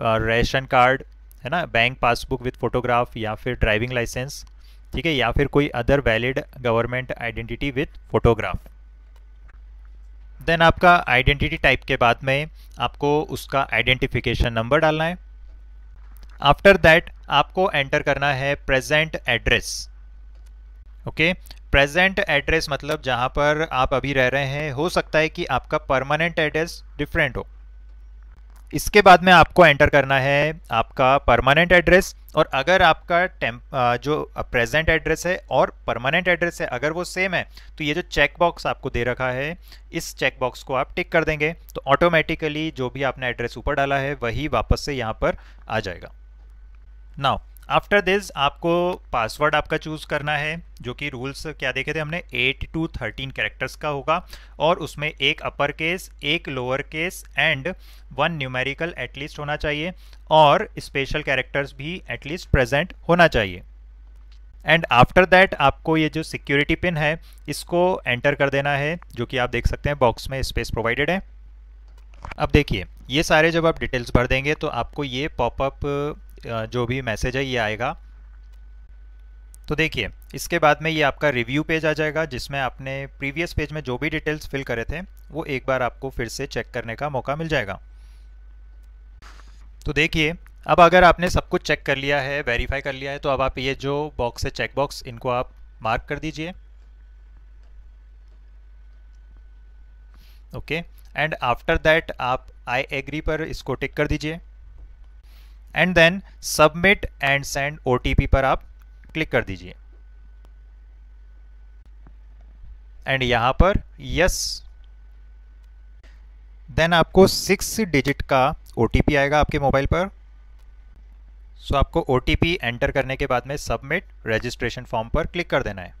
ration card है ना बैंक पासबुक विथ फोटोग्राफ या फिर ड्राइविंग लाइसेंस ठीक है या फिर कोई other valid government identity with photograph then आपका आइडेंटिटी टाइप के बाद में आपको उसका आइडेंटिफिकेशन नंबर डालना है आफ्टर दैट आपको एंटर करना है present address okay present address मतलब जहाँ पर आप अभी रह रहे हैं हो सकता है कि आपका परमानेंट एड्रेस डिफरेंट हो इसके बाद में आपको एंटर करना है आपका परमानेंट एड्रेस और अगर आपका टेम्प जो प्रेजेंट एड्रेस है और परमानेंट एड्रेस है अगर वो सेम है तो ये जो चेक बॉक्स आपको दे रखा है इस चेक बॉक्स को आप टिक कर देंगे तो ऑटोमेटिकली जो भी आपने एड्रेस ऊपर डाला है वही वापस से यहाँ पर आ जाएगा नाउ आफ्टर दिस आपको पासवर्ड आपका चूज़ करना है जो कि रूल्स क्या देखे थे हमने एट टू थर्टीन कैरेक्टर्स का होगा और उसमें एक अपर केस एक lower case and one numerical at least होना चाहिए और स्पेशल कैरेक्टर्स भी एटलीस्ट प्रेजेंट होना चाहिए एंड आफ्टर दैट आपको ये जो सिक्योरिटी पिन है इसको एंटर कर देना है जो कि आप देख सकते हैं बॉक्स में स्पेस प्रोवाइडेड है अब देखिए ये सारे जब आप डिटेल्स भर देंगे तो आपको ये पॉपअप जो भी मैसेज है ये आएगा तो देखिए इसके बाद में ये आपका रिव्यू पेज आ जाएगा जिसमें आपने प्रीवियस पेज में जो भी डिटेल्स फिल करे थे वो एक बार आपको फिर से चेक करने का मौका मिल जाएगा तो देखिए अब अगर आपने सब कुछ चेक कर लिया है वेरीफाई कर लिया है तो अब आप ये जो बॉक्स है चेक बॉक्स इनको आप मार्क कर दीजिए ओके एंड आफ्टर दैट आप आई एग्री पर इसको टिक कर दीजिए and then submit and send ओ पर आप क्लिक कर दीजिए एंड यहां पर यस देन आपको सिक्स डिजिट का ओ आएगा आपके मोबाइल पर सो so, आपको ओ एंटर करने के बाद में सबमिट रजिस्ट्रेशन फॉर्म पर क्लिक कर देना है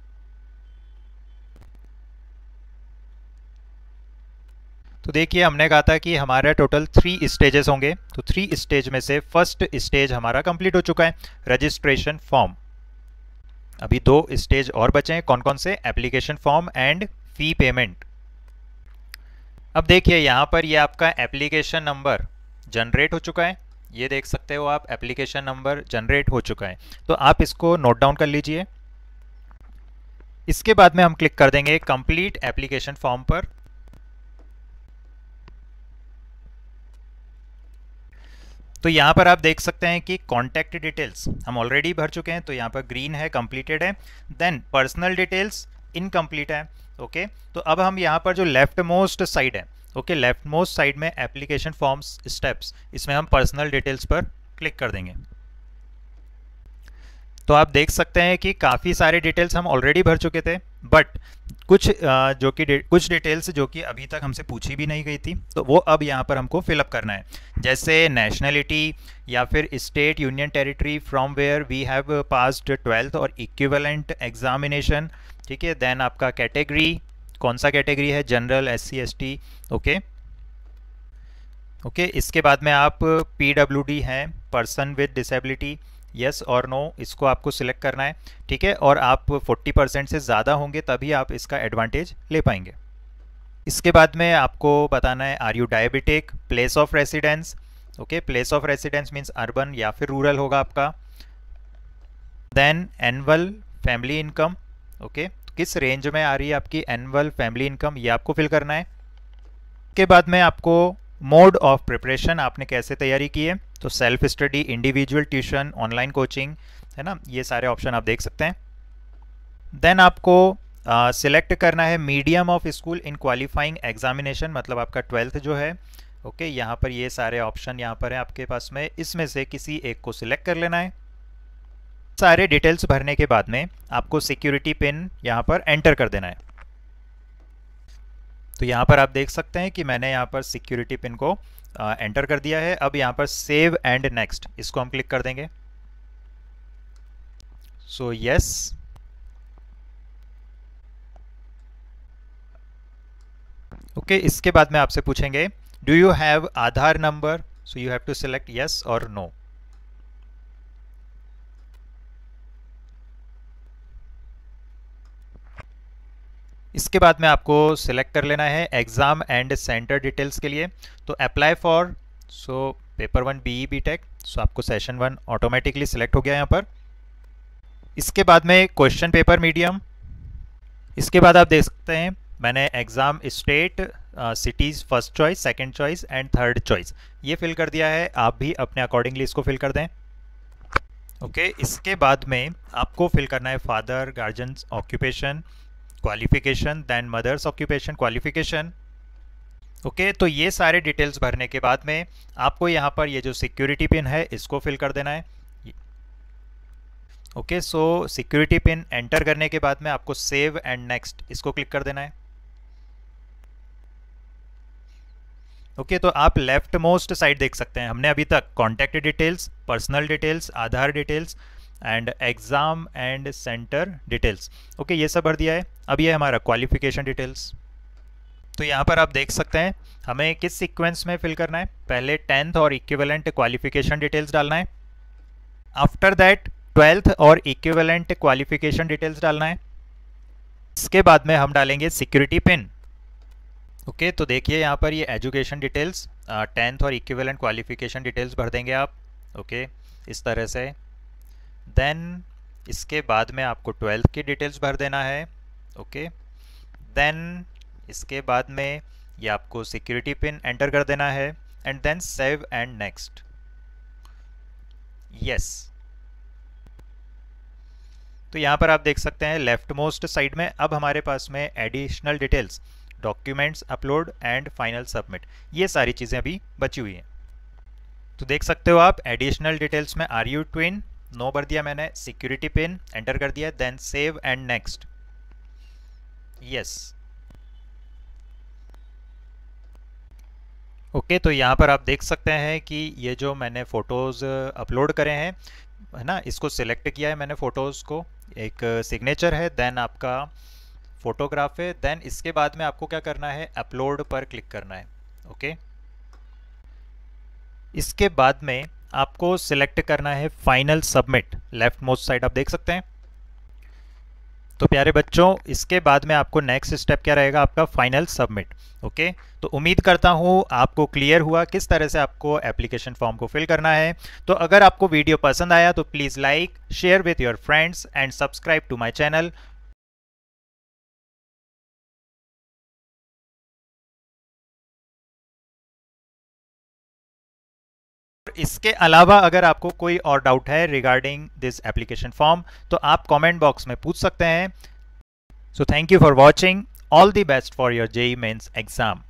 तो देखिए हमने कहा था कि हमारे टोटल थ्री स्टेजेस होंगे तो थ्री स्टेज में से फर्स्ट स्टेज हमारा कंप्लीट हो चुका है रजिस्ट्रेशन फॉर्म अभी दो स्टेज और बचे हैं कौन कौन से application form and fee payment अब देखिए यहाँ पर ये यह आपका एप्लीकेशन नंबर जनरेट हो चुका है ये देख सकते हो आप एप्लीकेशन नंबर जनरेट हो चुका है तो आप इसको नोट डाउन कर लीजिए इसके बाद में हम क्लिक कर देंगे कंप्लीट एप्लीकेशन फॉर्म पर तो यहाँ पर आप देख सकते हैं कि कॉन्टैक्ट डिटेल्स हम ऑलरेडी भर चुके हैं तो यहाँ पर ग्रीन है कंप्लीटेड है देन पर्सनल डिटेल्स इनकम्प्लीट है ओके okay? तो अब हम यहाँ पर जो लेफ्ट मोस्ट साइड है ओके लेफ्ट मोस्ट साइड में एप्लीकेशन फॉर्म्स स्टेप्स इसमें हम पर्सनल डिटेल्स पर क्लिक कर देंगे तो आप देख सकते हैं कि काफ़ी सारे डिटेल्स हम ऑलरेडी भर चुके थे बट कुछ जो कि कुछ डिटेल्स जो कि अभी तक हमसे पूछी भी नहीं गई थी तो वो अब यहाँ पर हमको फिलअप करना है जैसे नेशनलिटी या फिर state union territory from where we have passed twelfth और इक्विवेलेंट एग्जामिनेशन ठीक है देन आपका कैटेगरी कौन सा कैटेगरी है general S C S T okay okay इसके बाद में आप पी डब्ल्यू डी हैं पर्सन विद डिसेबिलिटी येस और नो इसको आपको सिलेक्ट करना है ठीक है और आप 40 परसेंट से ज़्यादा होंगे तभी आप इसका एडवांटेज ले पाएंगे इसके बाद में आपको बताना है are you diabetic place of residence okay place of residence means urban या फिर रूरल होगा आपका then annual family income okay किस रेंज में आ रही है आपकी एनअल फैमिली इनकम ये आपको फिल करना है के बाद में आपको मोड ऑफ प्रिपरेशन आपने कैसे तैयारी की है तो self study individual tuition online coaching है ना ये सारे ऑप्शन आप देख सकते हैं देन आपको सिलेक्ट uh, करना है medium of school in qualifying examination मतलब आपका ट्वेल्थ जो है ओके okay, यहाँ पर ये सारे ऑप्शन यहाँ पर हैं आपके पास में इसमें से किसी एक को सिलेक्ट कर लेना है सारे डिटेल्स भरने के बाद में आपको सिक्योरिटी पिन यहाँ पर एंटर कर देना है तो यहाँ पर आप देख सकते हैं कि मैंने यहाँ पर सिक्योरिटी पिन को एंटर कर दिया है अब यहाँ पर सेव एंड नेक्स्ट इसको हम क्लिक कर देंगे so so, yes yes. Okay okay, इसके बाद में आपसे पूछेंगे do you have Aadhaar number so you have to select yes और नो इसके बाद में आपको सिलेक्ट कर लेना है एग्ज़ाम एंड सेंटर डिटेल्स के लिए तो apply for so paper one B E B tech so आपको सेशन वन ऑटोमेटिकली सिलेक्ट हो गया यहाँ पर इसके बाद में क्वेश्चन पेपर मीडियम इसके बाद आप देख सकते हैं मैंने exam state cities first choice second choice and third choice ये फिल कर दिया है आप भी अपने अकॉर्डिंगली इसको फिल कर दें ओके okay, इसके बाद में आपको फिल करना है father guardian's occupation qualification then mother's occupation qualification okay तो ये सारे डिटेल्स भरने के बाद में आपको यहाँ पर ये जो सिक्योरिटी पिन है इसको फिल कर देना है okay so security pin enter करने के बाद में आपको सेव एंड नेक्स्ट इसको क्लिक कर देना है ओके okay, तो आप लेफ्ट मोस्ट साइड देख सकते हैं हमने अभी तक contact details personal details Aadhaar details and exam and centre details okay ये सब भर दिया है अब ये हमारा क्वालिफिकेशन डिटेल्स तो यहाँ पर आप देख सकते हैं हमें किस सीक्वेंस में फिल करना है पहले टेंथ और इक्विवेलेंट क्वालिफिकेशन डिटेल्स डालना है आफ्टर दैट ट्वेल्थ और इक्विवेलेंट क्वालिफिकेशन डिटेल्स डालना है इसके बाद में हम डालेंगे सिक्योरिटी पिन ओके तो देखिए यहाँ पर ये एजुकेशन डिटेल्स टेंथ और इक्विवेलेंट क्वालिफिकेशन डिटेल्स भर देंगे आप ओके okay, इस तरह से देन इसके बाद में आपको ट्वेल्थ की डिटेल्स भर देना है ओके देन इसके बाद में ये आपको सिक्योरिटी पिन एंटर कर देना है and then save and next yes तो यहाँ पर आप देख सकते हैं लेफ्ट मोस्ट साइड में अब हमारे पास में additional details documents upload and final submit ये सारी चीज़ें अभी बची हुई हैं तो देख सकते हो आप एडिशनल डिटेल्स में आर यू ट्विन नो भर दिया मैंने सिक्योरिटी पिन एंटर कर दिया then save and next yes okay तो यहाँ पर आप देख सकते हैं कि ये जो मैंने फ़ोटोज़ अपलोड uh, करे हैं है ना इसको सिलेक्ट किया है मैंने फ़ोटोज़ को एक सिग्नेचर uh, है देन आपका फोटोग्राफ है देन इसके बाद में आपको क्या करना है अपलोड पर क्लिक करना है ओके okay? इसके बाद में आपको सिलेक्ट करना है final submit left most side आप देख सकते हैं तो प्यारे बच्चों इसके बाद में आपको नेक्स्ट स्टेप क्या रहेगा आपका फाइनल सबमिट ओके तो उम्मीद करता हूँ आपको क्लियर हुआ किस तरह से आपको एप्लीकेशन फॉर्म को फिल करना है तो अगर आपको वीडियो पसंद आया तो please like share with your friends and subscribe to my channel इसके अलावा अगर आपको कोई और डाउट है रिगार्डिंग दिस एप्लीकेशन फॉर्म तो आप कमेंट बॉक्स में पूछ सकते हैं so thank you for watching all the best for your JEE mains exam